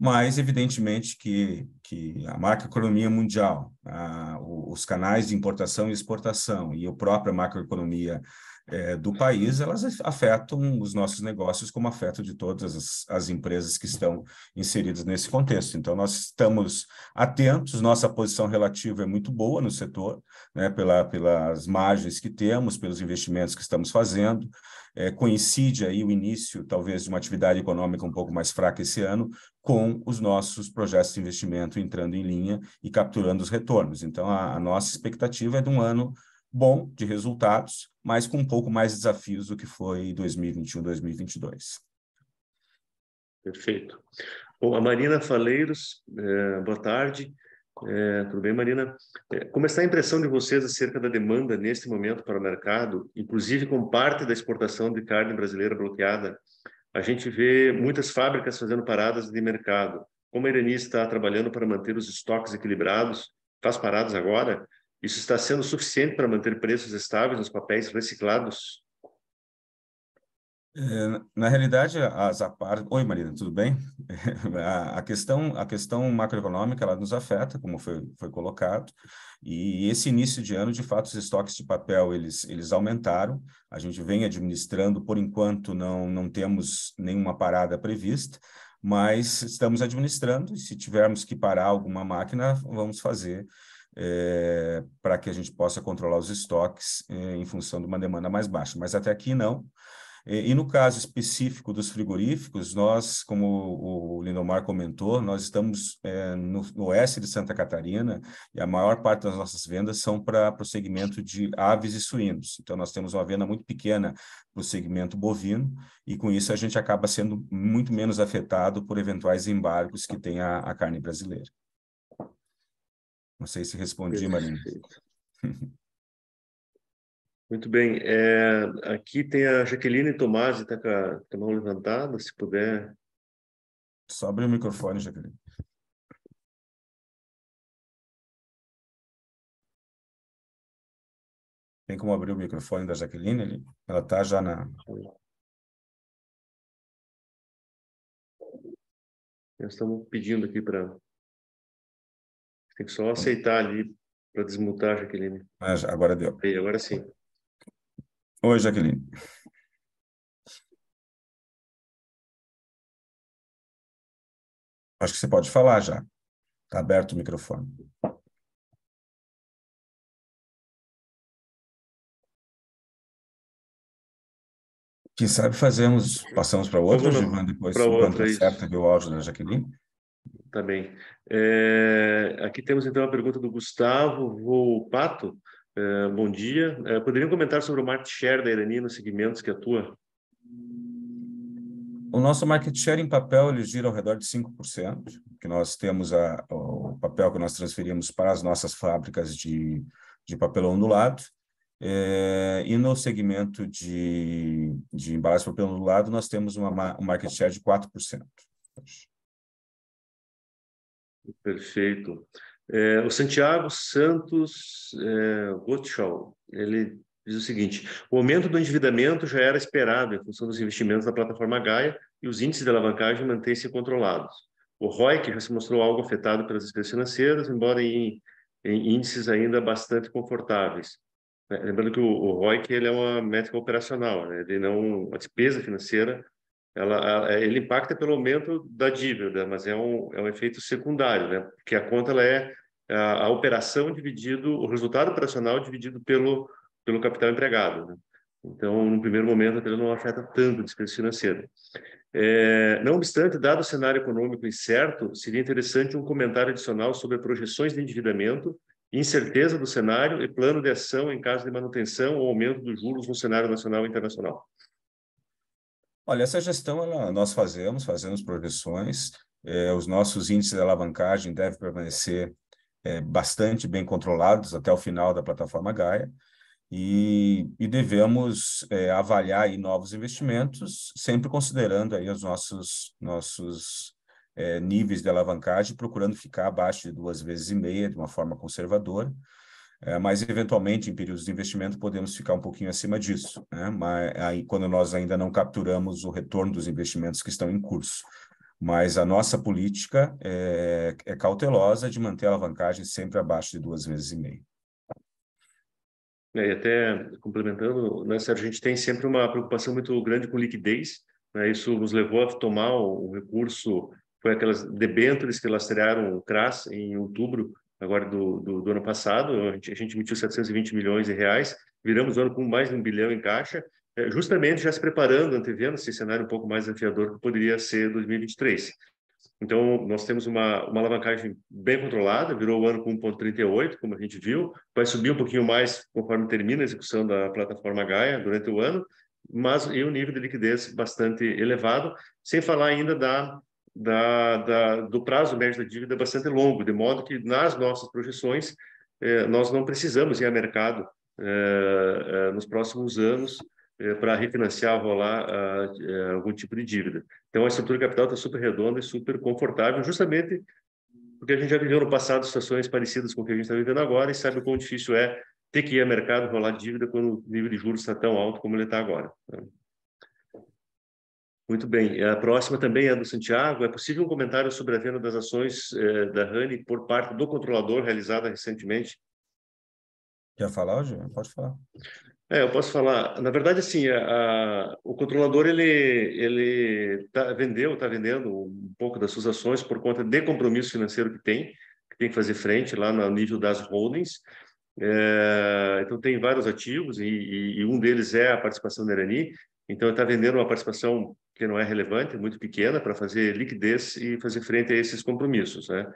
mas evidentemente que, que a macroeconomia mundial, a, os canais de importação e exportação e a própria macroeconomia é, do país, elas afetam os nossos negócios, como afetam de todas as, as, empresas que estão inseridas nesse contexto. Então, nós estamos atentos, nossa posição relativa é muito boa no setor, né, pela, pelas margens que temos, pelos investimentos que estamos fazendo. É, coincide aí o início, talvez, de uma atividade econômica um pouco mais fraca esse ano, com os nossos projetos de investimento entrando em linha e capturando os retornos. Então, a, a nossa expectativa é de um ano bom de resultados, mas com um pouco mais de desafios do que foi 2021, 2022. Perfeito. Bom, a Marina Faleiros, é, boa tarde. É, tudo bem, Marina? É, como está a impressão de vocês acerca da demanda neste momento para o mercado, inclusive com parte da exportação de carne brasileira bloqueada? A gente vê muitas fábricas fazendo paradas de mercado. Como a Irani está trabalhando para manter os estoques equilibrados, faz paradas agora? Isso está sendo suficiente para manter preços estáveis nos papéis reciclados? É, na realidade, as APAR... Oi, Marina, tudo bem? *laughs* A questão, a questão macroeconômica ela nos afeta, como foi, foi colocado, e esse início de ano, de fato, os estoques de papel eles, eles aumentaram. A gente vem administrando, por enquanto não, não temos nenhuma parada prevista, mas estamos administrando, e se tivermos que parar alguma máquina, vamos fazer é, para que a gente possa controlar os estoques é, em função de uma demanda mais baixa. Mas até aqui não. E, e, no caso específico dos frigoríficos, nós, como o Lindomar comentou, nós estamos é, no, no, oeste de Santa Catarina e a maior parte das nossas vendas são para o segmento de aves e suínos. Então, nós temos uma venda muito pequena para o segmento bovino e, com isso, a gente acaba sendo muito menos afetado por eventuais embargos que tem a, a carne brasileira. Não sei se respondi, Marina. Muito bem. É, aqui tem a Jaqueline Tomás, está com a, com a mão levantada, se puder. Só abre o microfone, Jaqueline. Tem como abrir o microfone da Jaqueline ali? Ela está já na. Nós estamos pedindo aqui para tem que só aceitar ali para desmutar, Jaqueline. Mas ah, agora deu. Aí, agora sim. Oi, Jaqueline. Acho que você pode falar já. Está aberto o microfone. Quem sabe fazemos, passamos para outro, Givan, depois, quando acerta o áudio da Jaqueline. Tá bem. É, aqui temos então a pergunta do Gustavo Volpato. É, bom dia. É, poderiam comentar sobre o market share da Irani nos segmentos que atua? O nosso market share em papel ele gira ao redor de 5%, que nós temos a, o papel que nós transferimos para as nossas fábricas de, de papelão ondulado. É, e no segmento de, de embalagem papelão ondulado, nós temos uma, um market share de 4%. Perfeito. É, o Santiago Santos é, Gottschall, ele diz o seguinte: o aumento do endividamento já era esperado em função dos investimentos da plataforma Gaia e os índices de alavancagem mantêm-se controlados. O ROIC já se mostrou algo afetado pelas despesas financeiras, embora em, em índices ainda bastante confortáveis. É, lembrando que o, o ROIC ele é uma métrica operacional, né? ele não a despesa financeira ela, é, ele impacta pelo aumento da dívida, né, mas é um, é um efeito secundário, né? porque a conta ela é a, a operação dividido, o resultado operacional dividido pelo, pelo capital empregado. Né? Então, no primeiro momento, ele não afeta tanto o despesa financeira. É, não obstante, dado o cenário econômico incerto, seria interessante um comentário adicional sobre projeções de endividamento, incerteza do cenário e plano de ação em caso de manutenção ou aumento dos juros no cenário nacional e internacional. Olha, essa gestão ela, nós fazemos, fazemos projeções, é, os nossos índices de alavancagem devem permanecer é, bastante bem controlados até o final da plataforma Gaia, e, e devemos é, avaliar aí, novos investimentos, sempre considerando aí os nossos, nossos níveis de alavancagem, procurando ficar abaixo de duas vezes e meia, de uma forma conservadora, é, mas, eventualmente, em períodos de investimento, podemos ficar um pouquinho acima disso, né? mas, aí, quando nós ainda não capturamos o retorno dos investimentos que estão em curso. Mas a nossa política é, é cautelosa de manter a alavancagem sempre abaixo de duas vezes e meio. É, e até complementando, né, Sérgio, a gente tem sempre uma preocupação muito grande com liquidez. Né? Isso nos levou a tomar o, o recurso, foi aquelas debêntures que lastrearam o CRAS em outubro agora do, do, do ano passado, a gente, a gente emitiu 720 milhões de reais, viramos o ano com mais de um bilhão em caixa, é, justamente já se preparando, antevendo esse cenário um pouco mais desafiador que poderia ser 2023. Então, nós temos uma, uma alavancagem bem controlada, virou o ano com 1,38, como a gente viu, vai subir um pouquinho mais conforme termina a execução da plataforma Gaia durante o ano, mas e um nível de liquidez bastante elevado, sem falar ainda da da, da, do prazo médio da dívida é bastante longo, de modo que nas nossas projeções eh, nós não precisamos ir a mercado eh, eh, nos próximos anos para refinanciar, rolar ah, algum tipo de dívida. Então a estrutura capital está super redonda e super confortável, justamente porque a gente já viveu no passado situações parecidas com o que a gente está vivendo agora e sabe o quão difícil é ter que ir a mercado rolar dívida quando o nível de juros está tão alto como ele está agora. Né? Muito bem. A próxima também é do Santiago. É possível um comentário sobre a venda das ações eh, da Rani por parte do controlador realizada recentemente? Quer falar, Júlio? Pode falar. É, eu posso falar. Na verdade, assim, a, a, o controlador ele ele tá, vendeu, está vendendo um pouco das suas ações por conta de compromisso financeiro que tem, que tem que fazer frente lá no nível das holdings. É, então tem vários ativos e, e, e, um deles é a participação da Irani. Então, está vendendo uma participação que não é relevante, muito pequena, para fazer liquidez e fazer frente a esses compromissos. Né?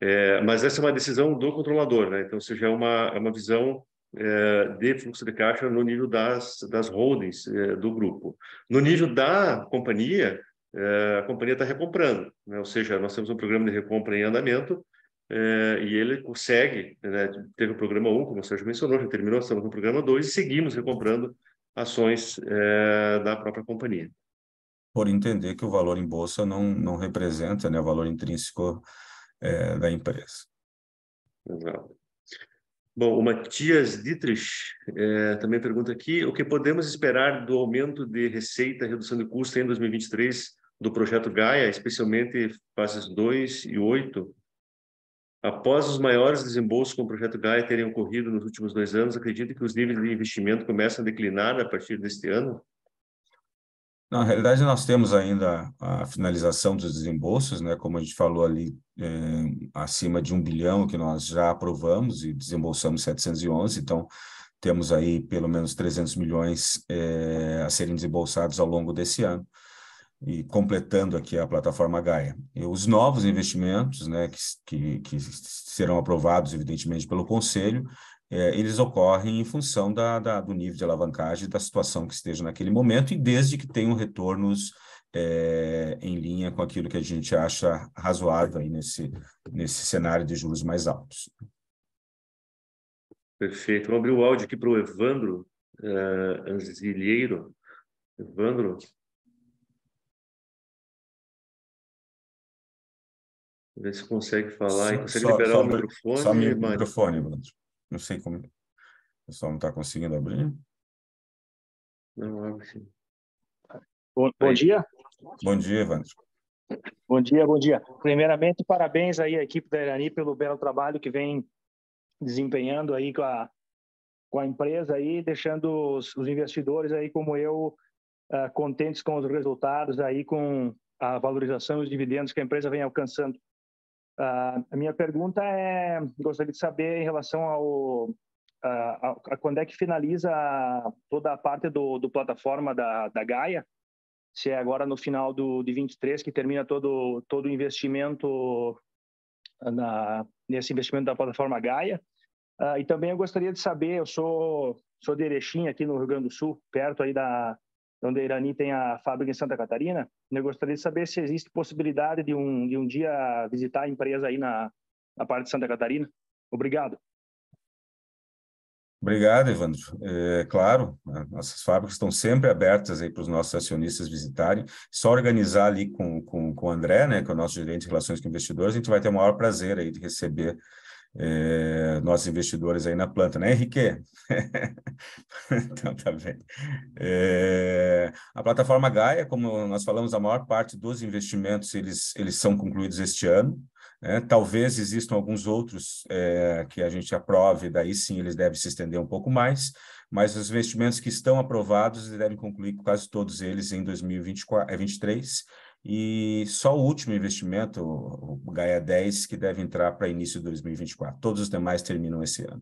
É, mas essa é uma decisão do controlador, né? então, seja, é uma, é uma visão é, de fluxo de caixa no nível das, das holdings é, do grupo. No nível da companhia, é, a companhia está recomprando, né? ou seja, nós temos um programa de recompra em andamento, é, e ele consegue, né, teve o programa 1, como o Sérgio mencionou, já terminou, estamos no programa 2 e seguimos recomprando ações é, da própria companhia. Por entender que o valor em bolsa não, não representa né, o valor intrínseco é, da empresa. Exato. Bom, o Matias Dietrich é, também pergunta aqui o que podemos esperar do aumento de receita e redução de custo em 2023 do projeto Gaia, especialmente fases 2 e 8, Após os maiores desembolsos com o projeto Gaia terem ocorrido nos últimos dois anos, acredita que os níveis de investimento começam a declinar a partir deste ano? Na realidade, nós temos ainda a finalização dos desembolsos, né? como a gente falou ali, é, acima de um bilhão que nós já aprovamos e desembolsamos 711, então temos aí pelo menos 300 milhões é, a serem desembolsados ao longo desse ano e completando aqui a plataforma Gaia. E os novos investimentos, né, que, que, que serão aprovados, evidentemente, pelo Conselho, é, eles ocorrem em função da, da, do nível de alavancagem da situação que esteja naquele momento e desde que tenham retornos é, em linha com aquilo que a gente acha razoável aí nesse, nesse cenário de juros mais altos. Perfeito. Vou abrir o áudio aqui para o Evandro uh, Anzilheiro. Evandro, Ver se consegue falar só, consegue só, liberar só, o microfone. Só microfone, Bruno. Não sei como. O pessoal não está conseguindo abrir. Não abre sim. Bom, bom dia. Bom dia, Evandro. Bom dia, bom dia. Primeiramente, parabéns aí à equipe da Irani pelo belo trabalho que vem desempenhando aí com a, com a empresa aí, deixando os, os investidores aí como eu uh, contentes com os resultados aí, com a valorização e os dividendos que a empresa vem alcançando. Uh, a minha pergunta é, gostaria de saber em relação ao a, a, quando é que finaliza toda a parte do, do plataforma da, da Gaia, se é agora no final do, de 23 que termina todo todo o investimento ah, na, nesse investimento da plataforma Gaia. Uh, e também eu gostaria de saber, eu sou sou de Erechim aqui no Rio Grande do Sul, perto aí da onde então, a Irani tem a fábrica em Santa Catarina. Eu gostaria de saber se existe possibilidade de um, de um dia visitar a empresa aí na, na parte de Santa Catarina. Obrigado. Obrigado, Evandro. É claro, né, nossas fábricas estão sempre abertas aí para os nossos acionistas visitarem. Só organizar ali com, com, com o André, né, que é o nosso gerente de relações com investidores, a gente vai ter o maior prazer aí de receber é, nossos investidores aí na planta, né, Henrique? *laughs* então, tá bem. É, a plataforma Gaia, como nós falamos, a maior parte dos investimentos eles, eles são concluídos este ano. É, talvez existam alguns outros é, que a gente aprove, daí sim eles devem se estender um pouco mais, mas os investimentos que estão aprovados devem concluir quase todos eles em 2023. E só o último investimento, o Gaia 10, que deve entrar para início de 2024. Todos os demais terminam esse ano.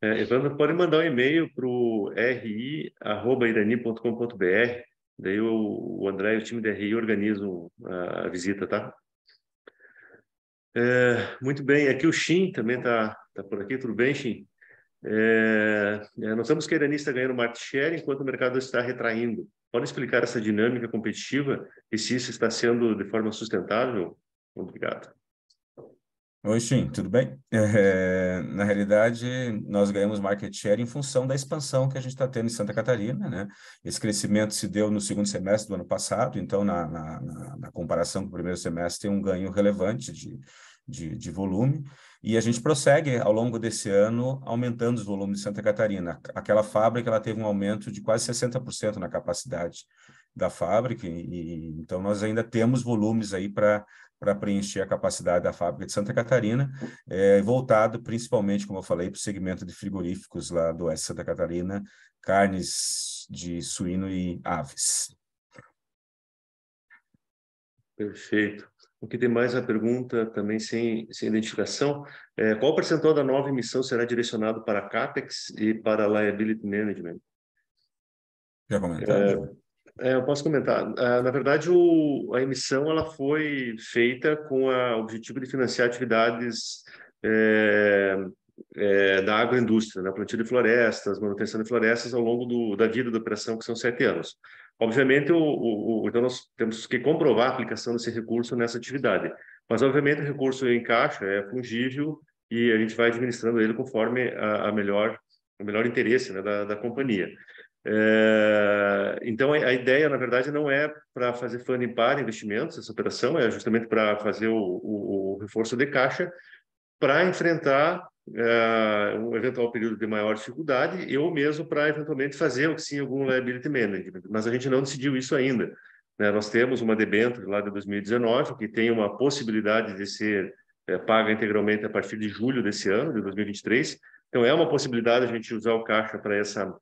É, Evandro, pode mandar um e-mail para o ri.irani.com.br. Daí o, o André e o time da RI organizam a, a visita, tá? É, muito bem, aqui o Shin também está tá por aqui. Tudo bem, Shin? É, é nós estamos que a Irani está ganhando market share enquanto o mercado está retraindo. Pode explicar essa dinâmica competitiva e se isso está sendo de forma sustentável? Obrigado. Oi, Shin, tudo bem? É, na realidade, nós ganhamos market share em função da expansão que a gente está tendo em Santa Catarina, né? Esse crescimento se deu no segundo semestre do ano passado, então, na, na, na comparação com o primeiro semestre, tem um ganho relevante de, de, de volume. E a gente prossegue ao longo desse ano aumentando os volumes de Santa Catarina. Aquela fábrica ela teve um aumento de quase 60% na capacidade da fábrica, e, então nós ainda temos volumes aí para para preencher a capacidade da fábrica de Santa Catarina, é, voltado principalmente, como eu falei, para o segmento de frigoríficos lá do Oeste de Santa Catarina, carnes de suíno e aves. Perfeito. O que tem mais é a pergunta, também sem, sem identificação, é, qual percentual da nova emissão será direcionado para CAPEX e para Liability Management? Quer comentar? É, é eu posso comentar. Ah, na verdade, o, a emissão ela foi feita com o objetivo de financiar atividades é, é, da agroindústria, né? plantio de florestas, manutenção de florestas ao longo do, da vida da operação, que são sete anos. Obviamente, o, o, então nós temos que comprovar a aplicação desse recurso nessa atividade. Mas, obviamente, o recurso em caixa é fungível e a gente vai administrando ele conforme a, a melhor, o melhor interesse né, da, da companhia. É, então, a, a ideia, na verdade, não é para fazer funding para investimentos, essa operação é justamente para fazer o, o, o reforço de caixa para enfrentar eh, um eventual período de maior dificuldade, eu mesmo para eventualmente fazer sim algum liability management, mas a gente não decidiu isso ainda. Né? Nós temos uma debenture lá de 2019 que tem uma possibilidade de ser é, paga integralmente a partir de julho desse ano, de 2023. Então é uma possibilidade a gente usar o caixa para essa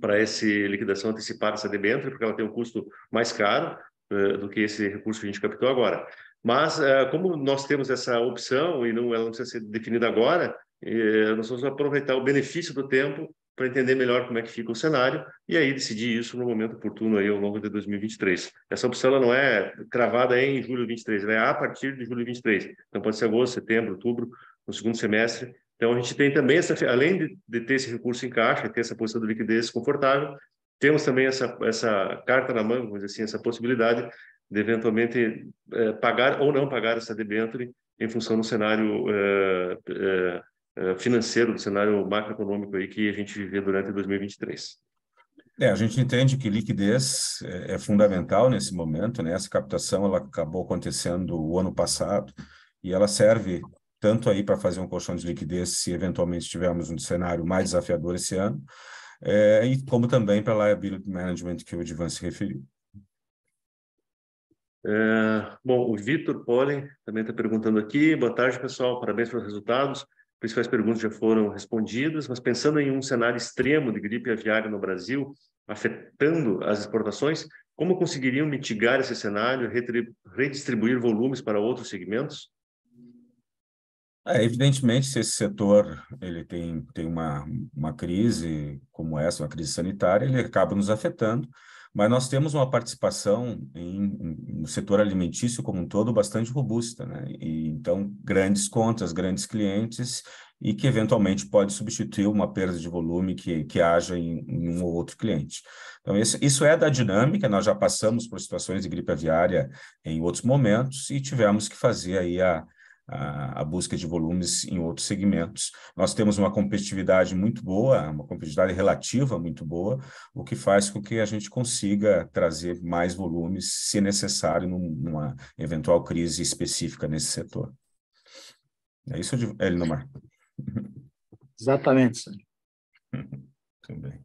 para esse liquidação antecipada essa debenture, porque ela tem um custo mais caro uh, do que esse recurso que a gente captou agora. Mas, como nós temos essa opção e não, ela não precisa ser definida agora, e eh, nós vamos aproveitar o benefício do tempo para entender melhor como é que fica o cenário e aí decidir isso no momento oportuno aí ao longo de 2023. Essa opção ela não é cravada em julho de 23, ela é a partir de julho de 23. Então pode ser agosto, setembro, outubro, no segundo semestre. Então a gente tem também essa, além de, de ter esse recurso em caixa, ter essa posição de liquidez confortável, temos também essa essa carta na mão, vamos dizer assim, essa possibilidade de eventualmente eh, pagar ou não pagar essa debênture em função do cenário eh, eh, eh, financeiro, do cenário macroeconômico aí que a gente vê durante 2023. É, a gente entende que liquidez eh, é, fundamental nesse momento, né? Essa captação ela acabou acontecendo o ano passado e ela serve tanto aí para fazer um colchão de liquidez se eventualmente tivermos um cenário mais desafiador esse ano, é, e como também para liability management que o Divan se referiu. É, bom, o Vitor Pollen também está perguntando aqui. Boa tarde, pessoal. Parabéns pelos resultados principais perguntas já foram respondidas, mas pensando em um cenário extremo de gripe aviária no Brasil, afetando as exportações, como conseguiriam mitigar esse cenário, redistribuir volumes para outros segmentos? É, evidentemente, se esse setor ele tem, tem uma, uma crise como essa, uma crise sanitária, ele acaba nos afetando, mas nós temos uma participação em, no setor alimentício como um todo bastante robusta, né? E, então, grandes contas, grandes clientes, e que eventualmente pode substituir uma perda de volume que, que haja em, em um ou outro cliente. Então, isso, isso é da dinâmica, nós já passamos por situações de gripe aviária em outros momentos e tivemos que fazer aí a, a, busca de volumes em outros segmentos. Nós temos uma competitividade muito boa, uma competitividade relativa muito boa, o que faz com que a gente consiga trazer mais volumes, se necessário, numa eventual crise específica nesse setor. É isso, Elinomar? É, Exatamente, Sérgio. Muito bem.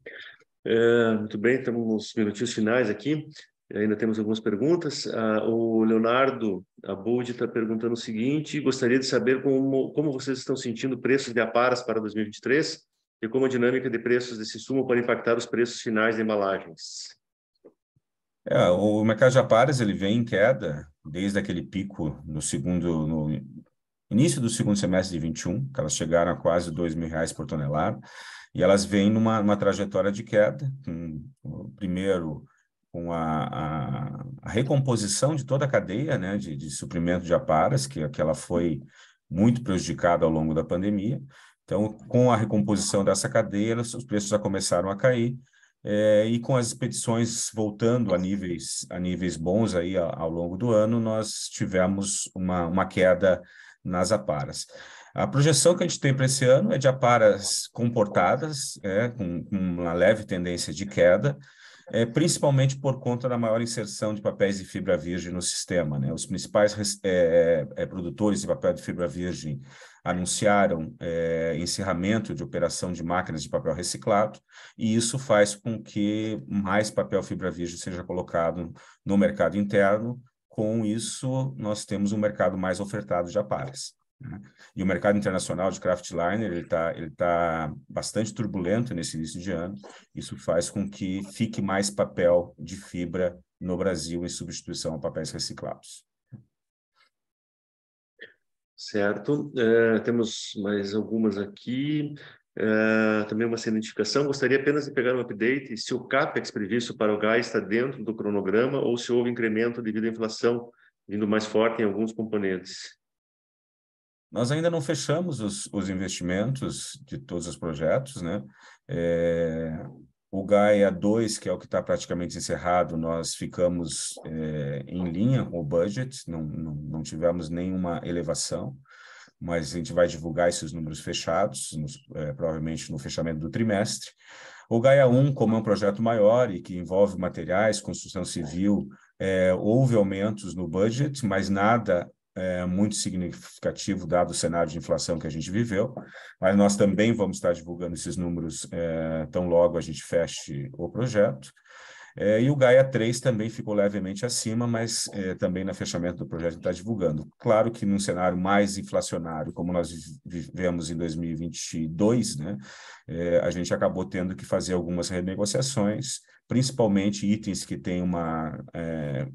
É, muito bem, estamos nos minutinhos finais aqui. Ainda temos algumas perguntas. Ah, o Leonardo Abud está perguntando o seguinte: gostaria de saber como, como vocês estão sentindo preços de aparas para 2023 e como a dinâmica de preços desse sumo pode impactar os preços finais de embalagens. É, o mercado de aparas ele vem em queda desde aquele pico no segundo no início do segundo semestre de 21, que elas chegaram a quase dois mil reais por tonelada e elas vêm numa, numa trajetória de queda. Com o primeiro com a, a, a, recomposição de toda a cadeia né, de, de suprimento de aparas, que, aquela ela foi muito prejudicada ao longo da pandemia. Então, com a recomposição dessa cadeia, os preços já começaram a cair, é, e com as expedições voltando a níveis, a níveis bons aí ao, ao longo do ano, nós tivemos uma, uma queda nas aparas. A projeção que a gente tem para esse ano é de aparas comportadas, é, com, com, uma leve tendência de queda, é, principalmente por conta da maior inserção de papéis de fibra virgem no sistema. Né? Os principais é, é, é, produtores de papel de fibra virgem anunciaram é, encerramento de operação de máquinas de papel reciclado, e isso faz com que mais papel fibra virgem seja colocado no mercado interno. Com isso, nós temos um mercado mais ofertado de aparas. Né? E o mercado internacional de craftliner ele está ele tá bastante turbulento nesse início de ano. Isso faz com que fique mais papel de fibra no Brasil em substituição a papéis reciclados. Certo. É, temos mais algumas aqui. É, também uma identificação. Gostaria apenas de pegar um update se o CAPEX previsto para o gás está dentro do cronograma ou se houve incremento devido à inflação vindo mais forte em alguns componentes. Nós ainda não fechamos os, os investimentos de todos os projetos, né? É, o Gaia 2, que é o que está praticamente encerrado, nós ficamos é, em linha com o budget, não, não, não tivemos nenhuma elevação mas a gente vai divulgar esses números fechados, nos, é, provavelmente no fechamento do trimestre. O Gaia 1, como é um projeto maior e que envolve materiais, construção civil, é, houve aumentos no budget, mas nada é, muito significativo, dado o cenário de inflação que a gente viveu, mas nós também vamos estar divulgando esses números é, tão logo a gente feche o projeto. É, e o Gaia 3 também ficou levemente acima, mas é, também no fechamento do projeto está divulgando. Claro que num cenário mais inflacionário, como nós vivemos em 2022, né, é, a gente acabou tendo que fazer algumas renegociações, principalmente itens que têm uma é,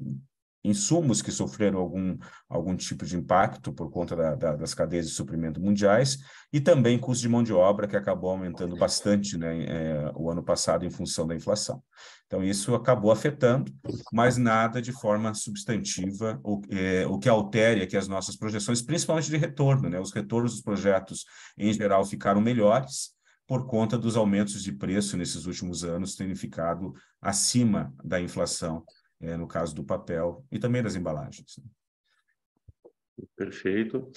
insumos que sofreram algum, algum tipo de impacto por conta da, da, das cadeias de suprimento mundiais, e também custo de mão de obra, que acabou aumentando bastante né, é, o ano passado em função da inflação. Então, isso acabou afetando, mas nada de forma substantiva, o, é, o que altere aqui as nossas projeções, principalmente de retorno. Né? Os retornos dos projetos, em geral, ficaram melhores, por conta dos aumentos de preço nesses últimos anos terem ficado acima da inflação é, no caso do papel e também das embalagens. Né? Perfeito.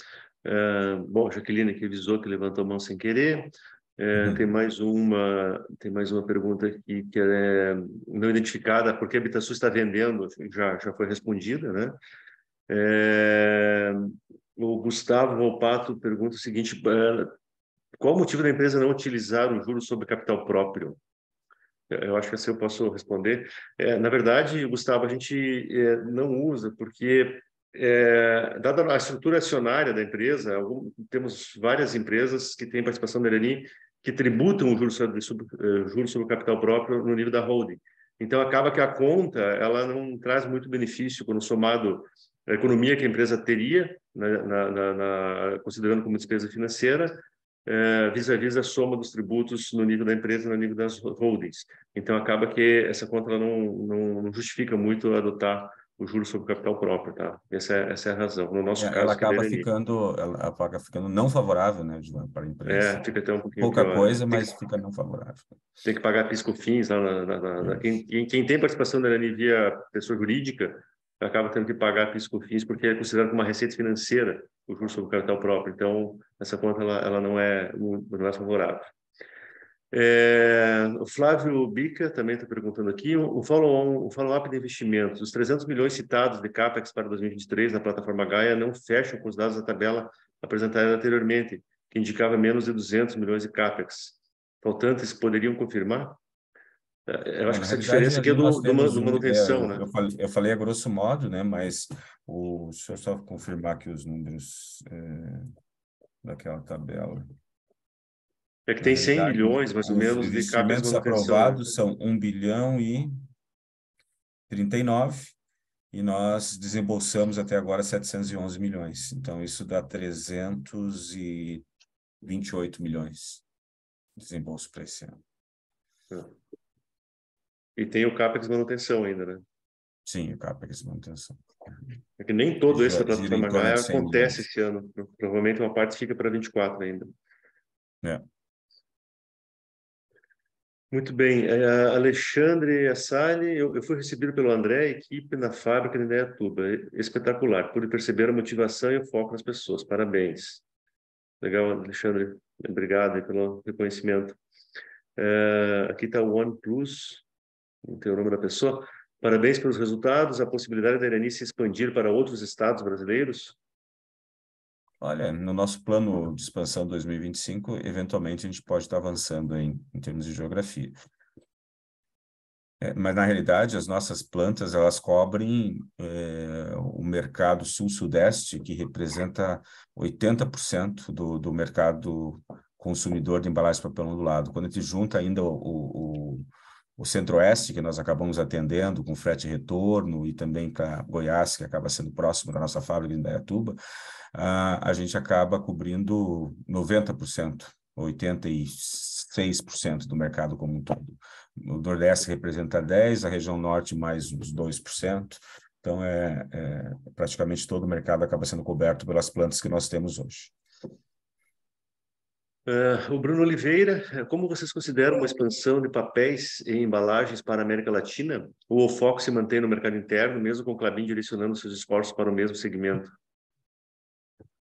É, bom, a Jaqueline que avisou que levantou a mão sem querer. É, uhum. Tem mais uma tem mais uma pergunta aqui que é não identificada, porque a Habitação está vendendo, já, já foi respondida, né? É, o Gustavo Volpato pergunta o seguinte, é, qual o motivo da empresa não utilizar o juro sobre capital próprio? Eu acho que assim eu posso responder. É, na verdade, Gustavo, a gente é, não usa, porque, é, dada a estrutura acionária da empresa, algum, temos várias empresas que têm participação da Irani que tributam o juros sobre, é, sobre, juros sobre capital próprio no nível da holding. Então, acaba que a conta ela não traz muito benefício quando somado a economia que a empresa teria, né, na, na, na, considerando como despesa financeira, vis-à-vis é, -vis a soma dos tributos no nível da empresa e no nível das holdings. Então, acaba que essa conta não, não, não, justifica muito adotar o juros sobre capital próprio, tá? Essa é, essa é a razão. No nosso é, caso, ela acaba ficando, ela acaba ficando não favorável, né, para a é, empresa. É, fica até um pouquinho pouca pior. Né? coisa, mas que, fica não favorável. Tem que pagar pisco fins lá na, na, na, na quem, quem, tem participação da LN via pessoa jurídica acaba tendo que pagar pisco fins porque é considerado como uma receita financeira o juros sobre capital próprio. Então, essa conta ela, ela não, é, não é favorável. É, o Flávio Bica também está perguntando aqui, o follow-up follow de investimentos, os 300 milhões citados de CAPEX para 2023 na plataforma Gaia não fecham com os dados da tabela apresentada anteriormente, que indicava menos de 200 milhões de CAPEX. Faltantes poderiam confirmar? É, eu acho é, que essa diferença aqui é do, do, do né? manutenção, um, né? Eu falei, eu falei a grosso modo, né? Mas o, deixa eu só confirmar aqui os números é, daquela tabela. É que tem 100 milhões, mais ou menos, de cabeça de manutenção. Né? aprovados são 1 bilhão e 39, e nós desembolsamos até agora 711 milhões. Então, isso dá 328 milhões de desembolso para esse ano. É. E tem o CAPEX manutenção ainda, né? Sim, o CAPEX manutenção. É que nem todo esse tratamento da acontece esse ano. Provavelmente uma parte fica para 24 ainda. É. Muito bem. É, Alexandre Assali, eu, eu, fui recebido pelo André, equipe na fábrica de Neatuba. É espetacular. Pude perceber a motivação e o foco nas pessoas. Parabéns. Legal, Alexandre. Obrigado pelo reconhecimento. É, aqui está o OnePlus entrei o nome da pessoa. Parabéns pelos resultados, a possibilidade da Irani se expandir para outros estados brasileiros? Olha, no nosso plano de expansão 2025, eventualmente a gente pode estar avançando em, em termos de geografia. É, mas, na realidade, as nossas plantas, elas cobrem é, o mercado sul-sudeste, que representa 80% do, do mercado consumidor de embalagens de do lado Quando a gente junta ainda o, o, o Centro-Oeste, que nós acabamos atendendo com frete e retorno, e também para Goiás, que acaba sendo próximo da nossa fábrica em Dayatuba, a, a gente acaba cobrindo 90%, 86% do mercado como um todo. O Nordeste representa 10%, a região Norte mais uns 2%. Então, é, é, praticamente todo o mercado acaba sendo coberto pelas plantas que nós temos hoje. Uh, o Bruno Oliveira, como vocês consideram uma expansão de papéis e embalagens para a América Latina? Ou o foco se mantém no mercado interno, mesmo com o Clabin direcionando seus esforços para o mesmo segmento?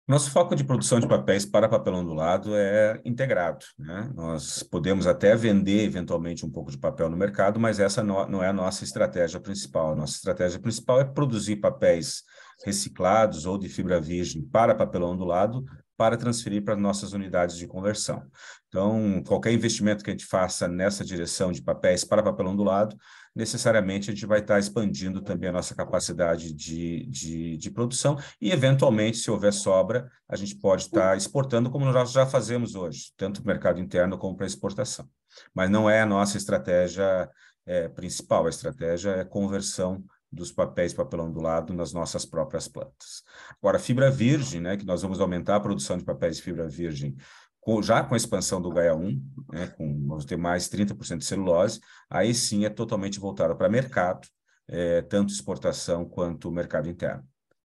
Nosso foco de produção de papéis para papel ondulado é integrado. Né? Nós podemos até vender eventualmente um pouco de papel no mercado, mas essa não é a nossa estratégia principal. A nossa estratégia principal é produzir papéis reciclados ou de fibra virgem para papel ondulado para transferir para nossas unidades de conversão. Então, qualquer investimento que a gente faça nessa direção de papéis para papel ondulado, necessariamente a gente vai estar expandindo também a nossa capacidade de, de, de produção e, eventualmente, se houver sobra, a gente pode estar exportando, como nós já fazemos hoje, tanto para o mercado interno como para exportação. Mas não é a nossa estratégia é, principal, a estratégia é conversão dos papéis papelão do lado nas nossas próprias plantas. Agora, fibra virgem, né, que nós vamos aumentar a produção de papéis de fibra virgem já com a expansão do Gaia 1, né, com, vamos ter mais 30% de celulose, aí sim é totalmente voltado para mercado, é, tanto exportação quanto mercado interno,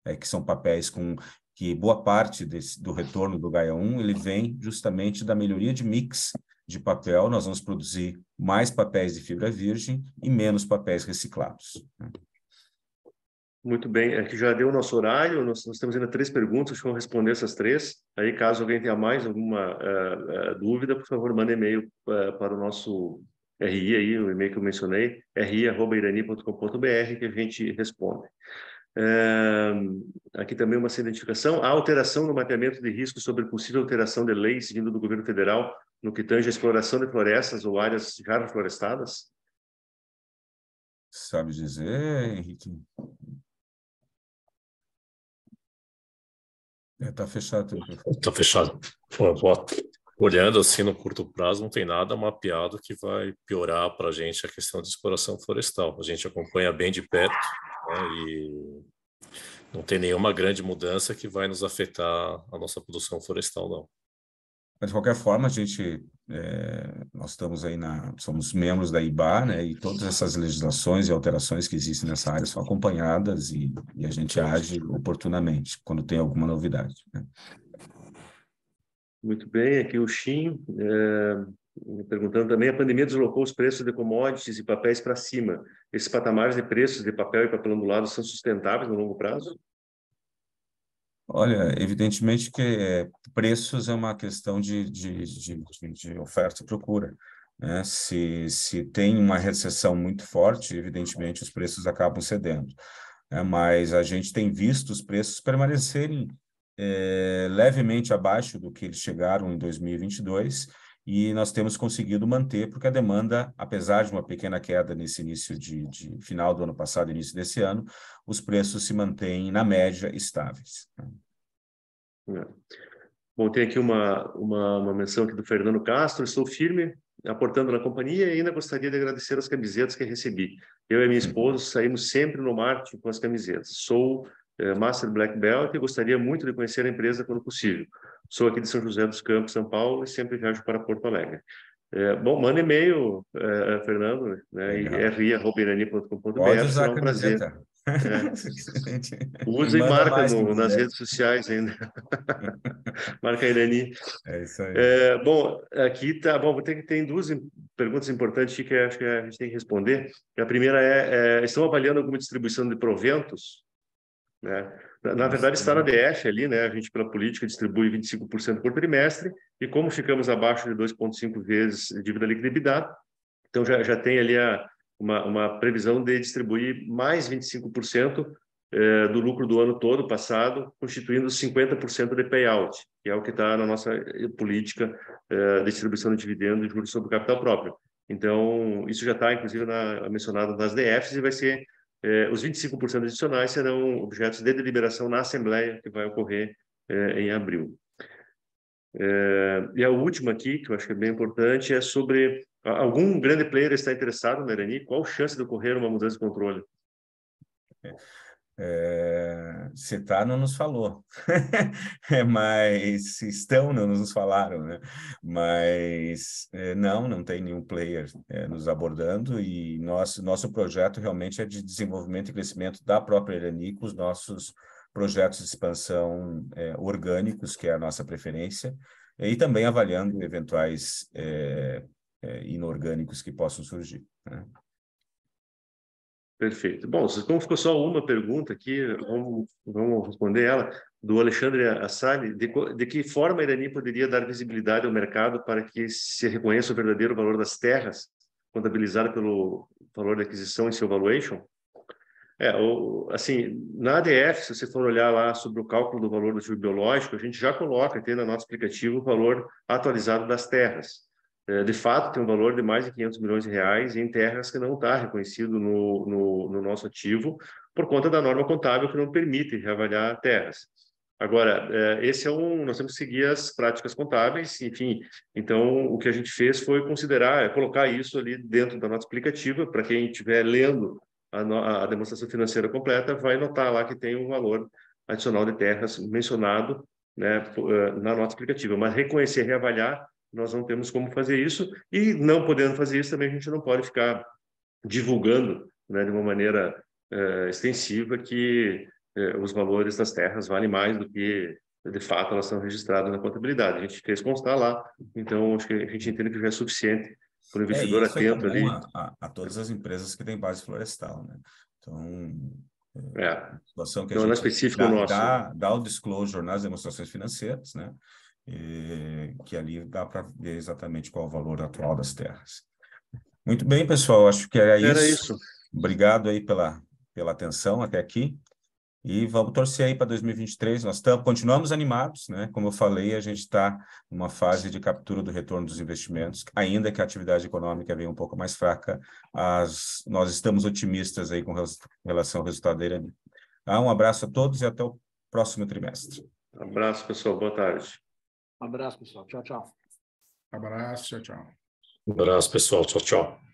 é, que são papéis com que boa parte desse, do retorno do Gaia 1 ele vem justamente da melhoria de mix de papel, nós vamos produzir mais papéis de fibra virgem e menos papéis reciclados. Né? Muito bem, aqui é já deu o nosso horário, nós, nós temos ainda três perguntas, acho que responder essas três. Aí, caso alguém tenha mais alguma uh, uh, dúvida, por favor, mande e-mail uh, para o nosso RI, aí, o e-mail que eu mencionei, ri.irani.com.br, que a gente responde. aqui também uma sem identificação. Há alteração no mapeamento de risco sobre possível alteração de leis vindo do governo federal no que tange a exploração de florestas ou áreas já florestadas? Sabe dizer, Henrique? Está é, tá fechado. Está fechado. Tá olhando assim no curto prazo, não tem nada mapeado que vai piorar para a gente a questão de exploração florestal. A gente acompanha bem de perto né, e não tem nenhuma grande mudança que vai nos afetar a nossa produção florestal, não. Mas, de qualquer forma, a gente é, nós estamos aí na, somos membros da IBA, né, e todas essas legislações e alterações que existem nessa área são acompanhadas e, e a gente age oportunamente quando tem alguma novidade. Né? Muito bem, aqui o Xin é, perguntando também, a pandemia deslocou os preços de commodities e papéis para cima. Esses patamares de preços de papel e papel ondulado são sustentáveis no longo prazo? Olha, evidentemente que é, preços é uma questão de, de, de, de oferta e procura. Né? Se, se tem uma recessão muito forte, evidentemente os preços acabam cedendo. Né? Mas a gente tem visto os preços permanecerem é, levemente abaixo do que eles chegaram em 2022 e nós temos conseguido manter, porque a demanda, apesar de uma pequena queda nesse início de, de final do ano passado, início desse ano, os preços se mantêm, na média, estáveis. É. Bom, tem aqui uma, uma, uma menção aqui do Fernando Castro, estou firme aportando na companhia e ainda gostaria de agradecer as camisetas que recebi. Eu e minha uhum. esposa saímos sempre no marketing com as camisetas. Sou é, Master Black Belt e gostaria muito de conhecer a empresa quando possível. Sou aqui de São José dos Campos, São Paulo e sempre viajo para Porto Alegre. É, bom, manda e-mail, é, Fernando, né, r.irani.com.br. Pode usar é um prazer. É. Usa e marca no, nas redes sociais ainda. *laughs* marca Irani. É isso aí. É, bom, aqui tá. Bom, tem, tem duas perguntas importantes que acho que a gente tem que responder. A primeira é, é estão avaliando alguma distribuição de proventos né? Na, na verdade, está na DF ali, né? a gente, pela política, distribui 25% por trimestre, e como ficamos abaixo de 2,5 vezes dívida líquida então já, já tem ali a, uma, uma previsão de distribuir mais 25% eh, do lucro do ano todo passado, constituindo 50% de payout, que é o que está na nossa eh, política eh, de distribuição de dividendos e juros sobre capital próprio. Então, isso já está, inclusive, na, mencionado nas DFs e vai ser eh, os 25% adicionais serão objetos de deliberação na Assembleia, que vai ocorrer eh, em abril. Eh, e a última aqui, que eu acho que é bem importante, é sobre algum grande player está interessado, Merani, né, qual a chance de ocorrer uma mudança de controle? É. É, citar tá não nos falou, *laughs* é, mas estão, não nos falaram, né? Mas é, não, não tem nenhum player é, nos abordando e nosso, nosso projeto realmente é de desenvolvimento e crescimento da própria Irani com os nossos projetos de expansão é, orgânicos, que é a nossa preferência, e também avaliando eventuais inorgânicos que possam surgir. Né? Perfeito. Bom, como ficou só uma pergunta aqui, vamos, vamos responder ela, do Alexandre Assali, de, de, que forma a Irani poderia dar visibilidade ao mercado para que se reconheça o verdadeiro valor das terras, contabilizado pelo valor de aquisição em seu valuation? É, o, assim, na ADF, se você for olhar lá sobre o cálculo do valor do tipo biológico, a gente já coloca, tem no nosso aplicativo, o valor atualizado das terras. É, de fato tem um valor de mais de 500 milhões de reais em terras que não está reconhecido no, no, no, nosso ativo por conta da norma contábil que não permite reavaliar terras. Agora, é, esse é um, nós temos que seguir as práticas contábeis, enfim. Então, o que a gente fez foi considerar, é, colocar isso ali dentro da nota explicativa para quem estiver lendo a, a demonstração financeira completa vai notar lá que tem um valor adicional de terras mencionado né, na nota explicativa. Mas reconhecer, reavaliar nós não temos como fazer isso e não podendo fazer isso também a gente não pode ficar divulgando né, de uma maneira uh, extensiva que uh, os valores das terras valem mais do que de fato elas são registradas na contabilidade. A gente fez constar lá, então acho que a gente entende que já é suficiente para o é, investidor é, atento é ali. A, a, todas as empresas que têm base florestal, né? Então, é. é situação que então, a é gente é específico dá, nosso. Dá, dá o disclosure nas demonstrações financeiras, né? Eh, que ali dá para ver exatamente qual é o valor atual das terras. Muito bem, pessoal, acho que era, era isso. isso. Obrigado aí pela, pela atenção até aqui. E vamos torcer aí para 2023. Nós tam, continuamos animados, né? Como eu falei, a gente está numa fase de captura do retorno dos investimentos, ainda que a atividade econômica venha um pouco mais fraca, as, nós estamos otimistas aí com relação ao resultado da Irani. Ah, um abraço a todos e até o próximo trimestre. Um abraço, pessoal. Boa tarde. Um abraço, pessoal. Tchau, tchau. abraço, tchau, tchau. Um abraço, pessoal. Tchau, tchau.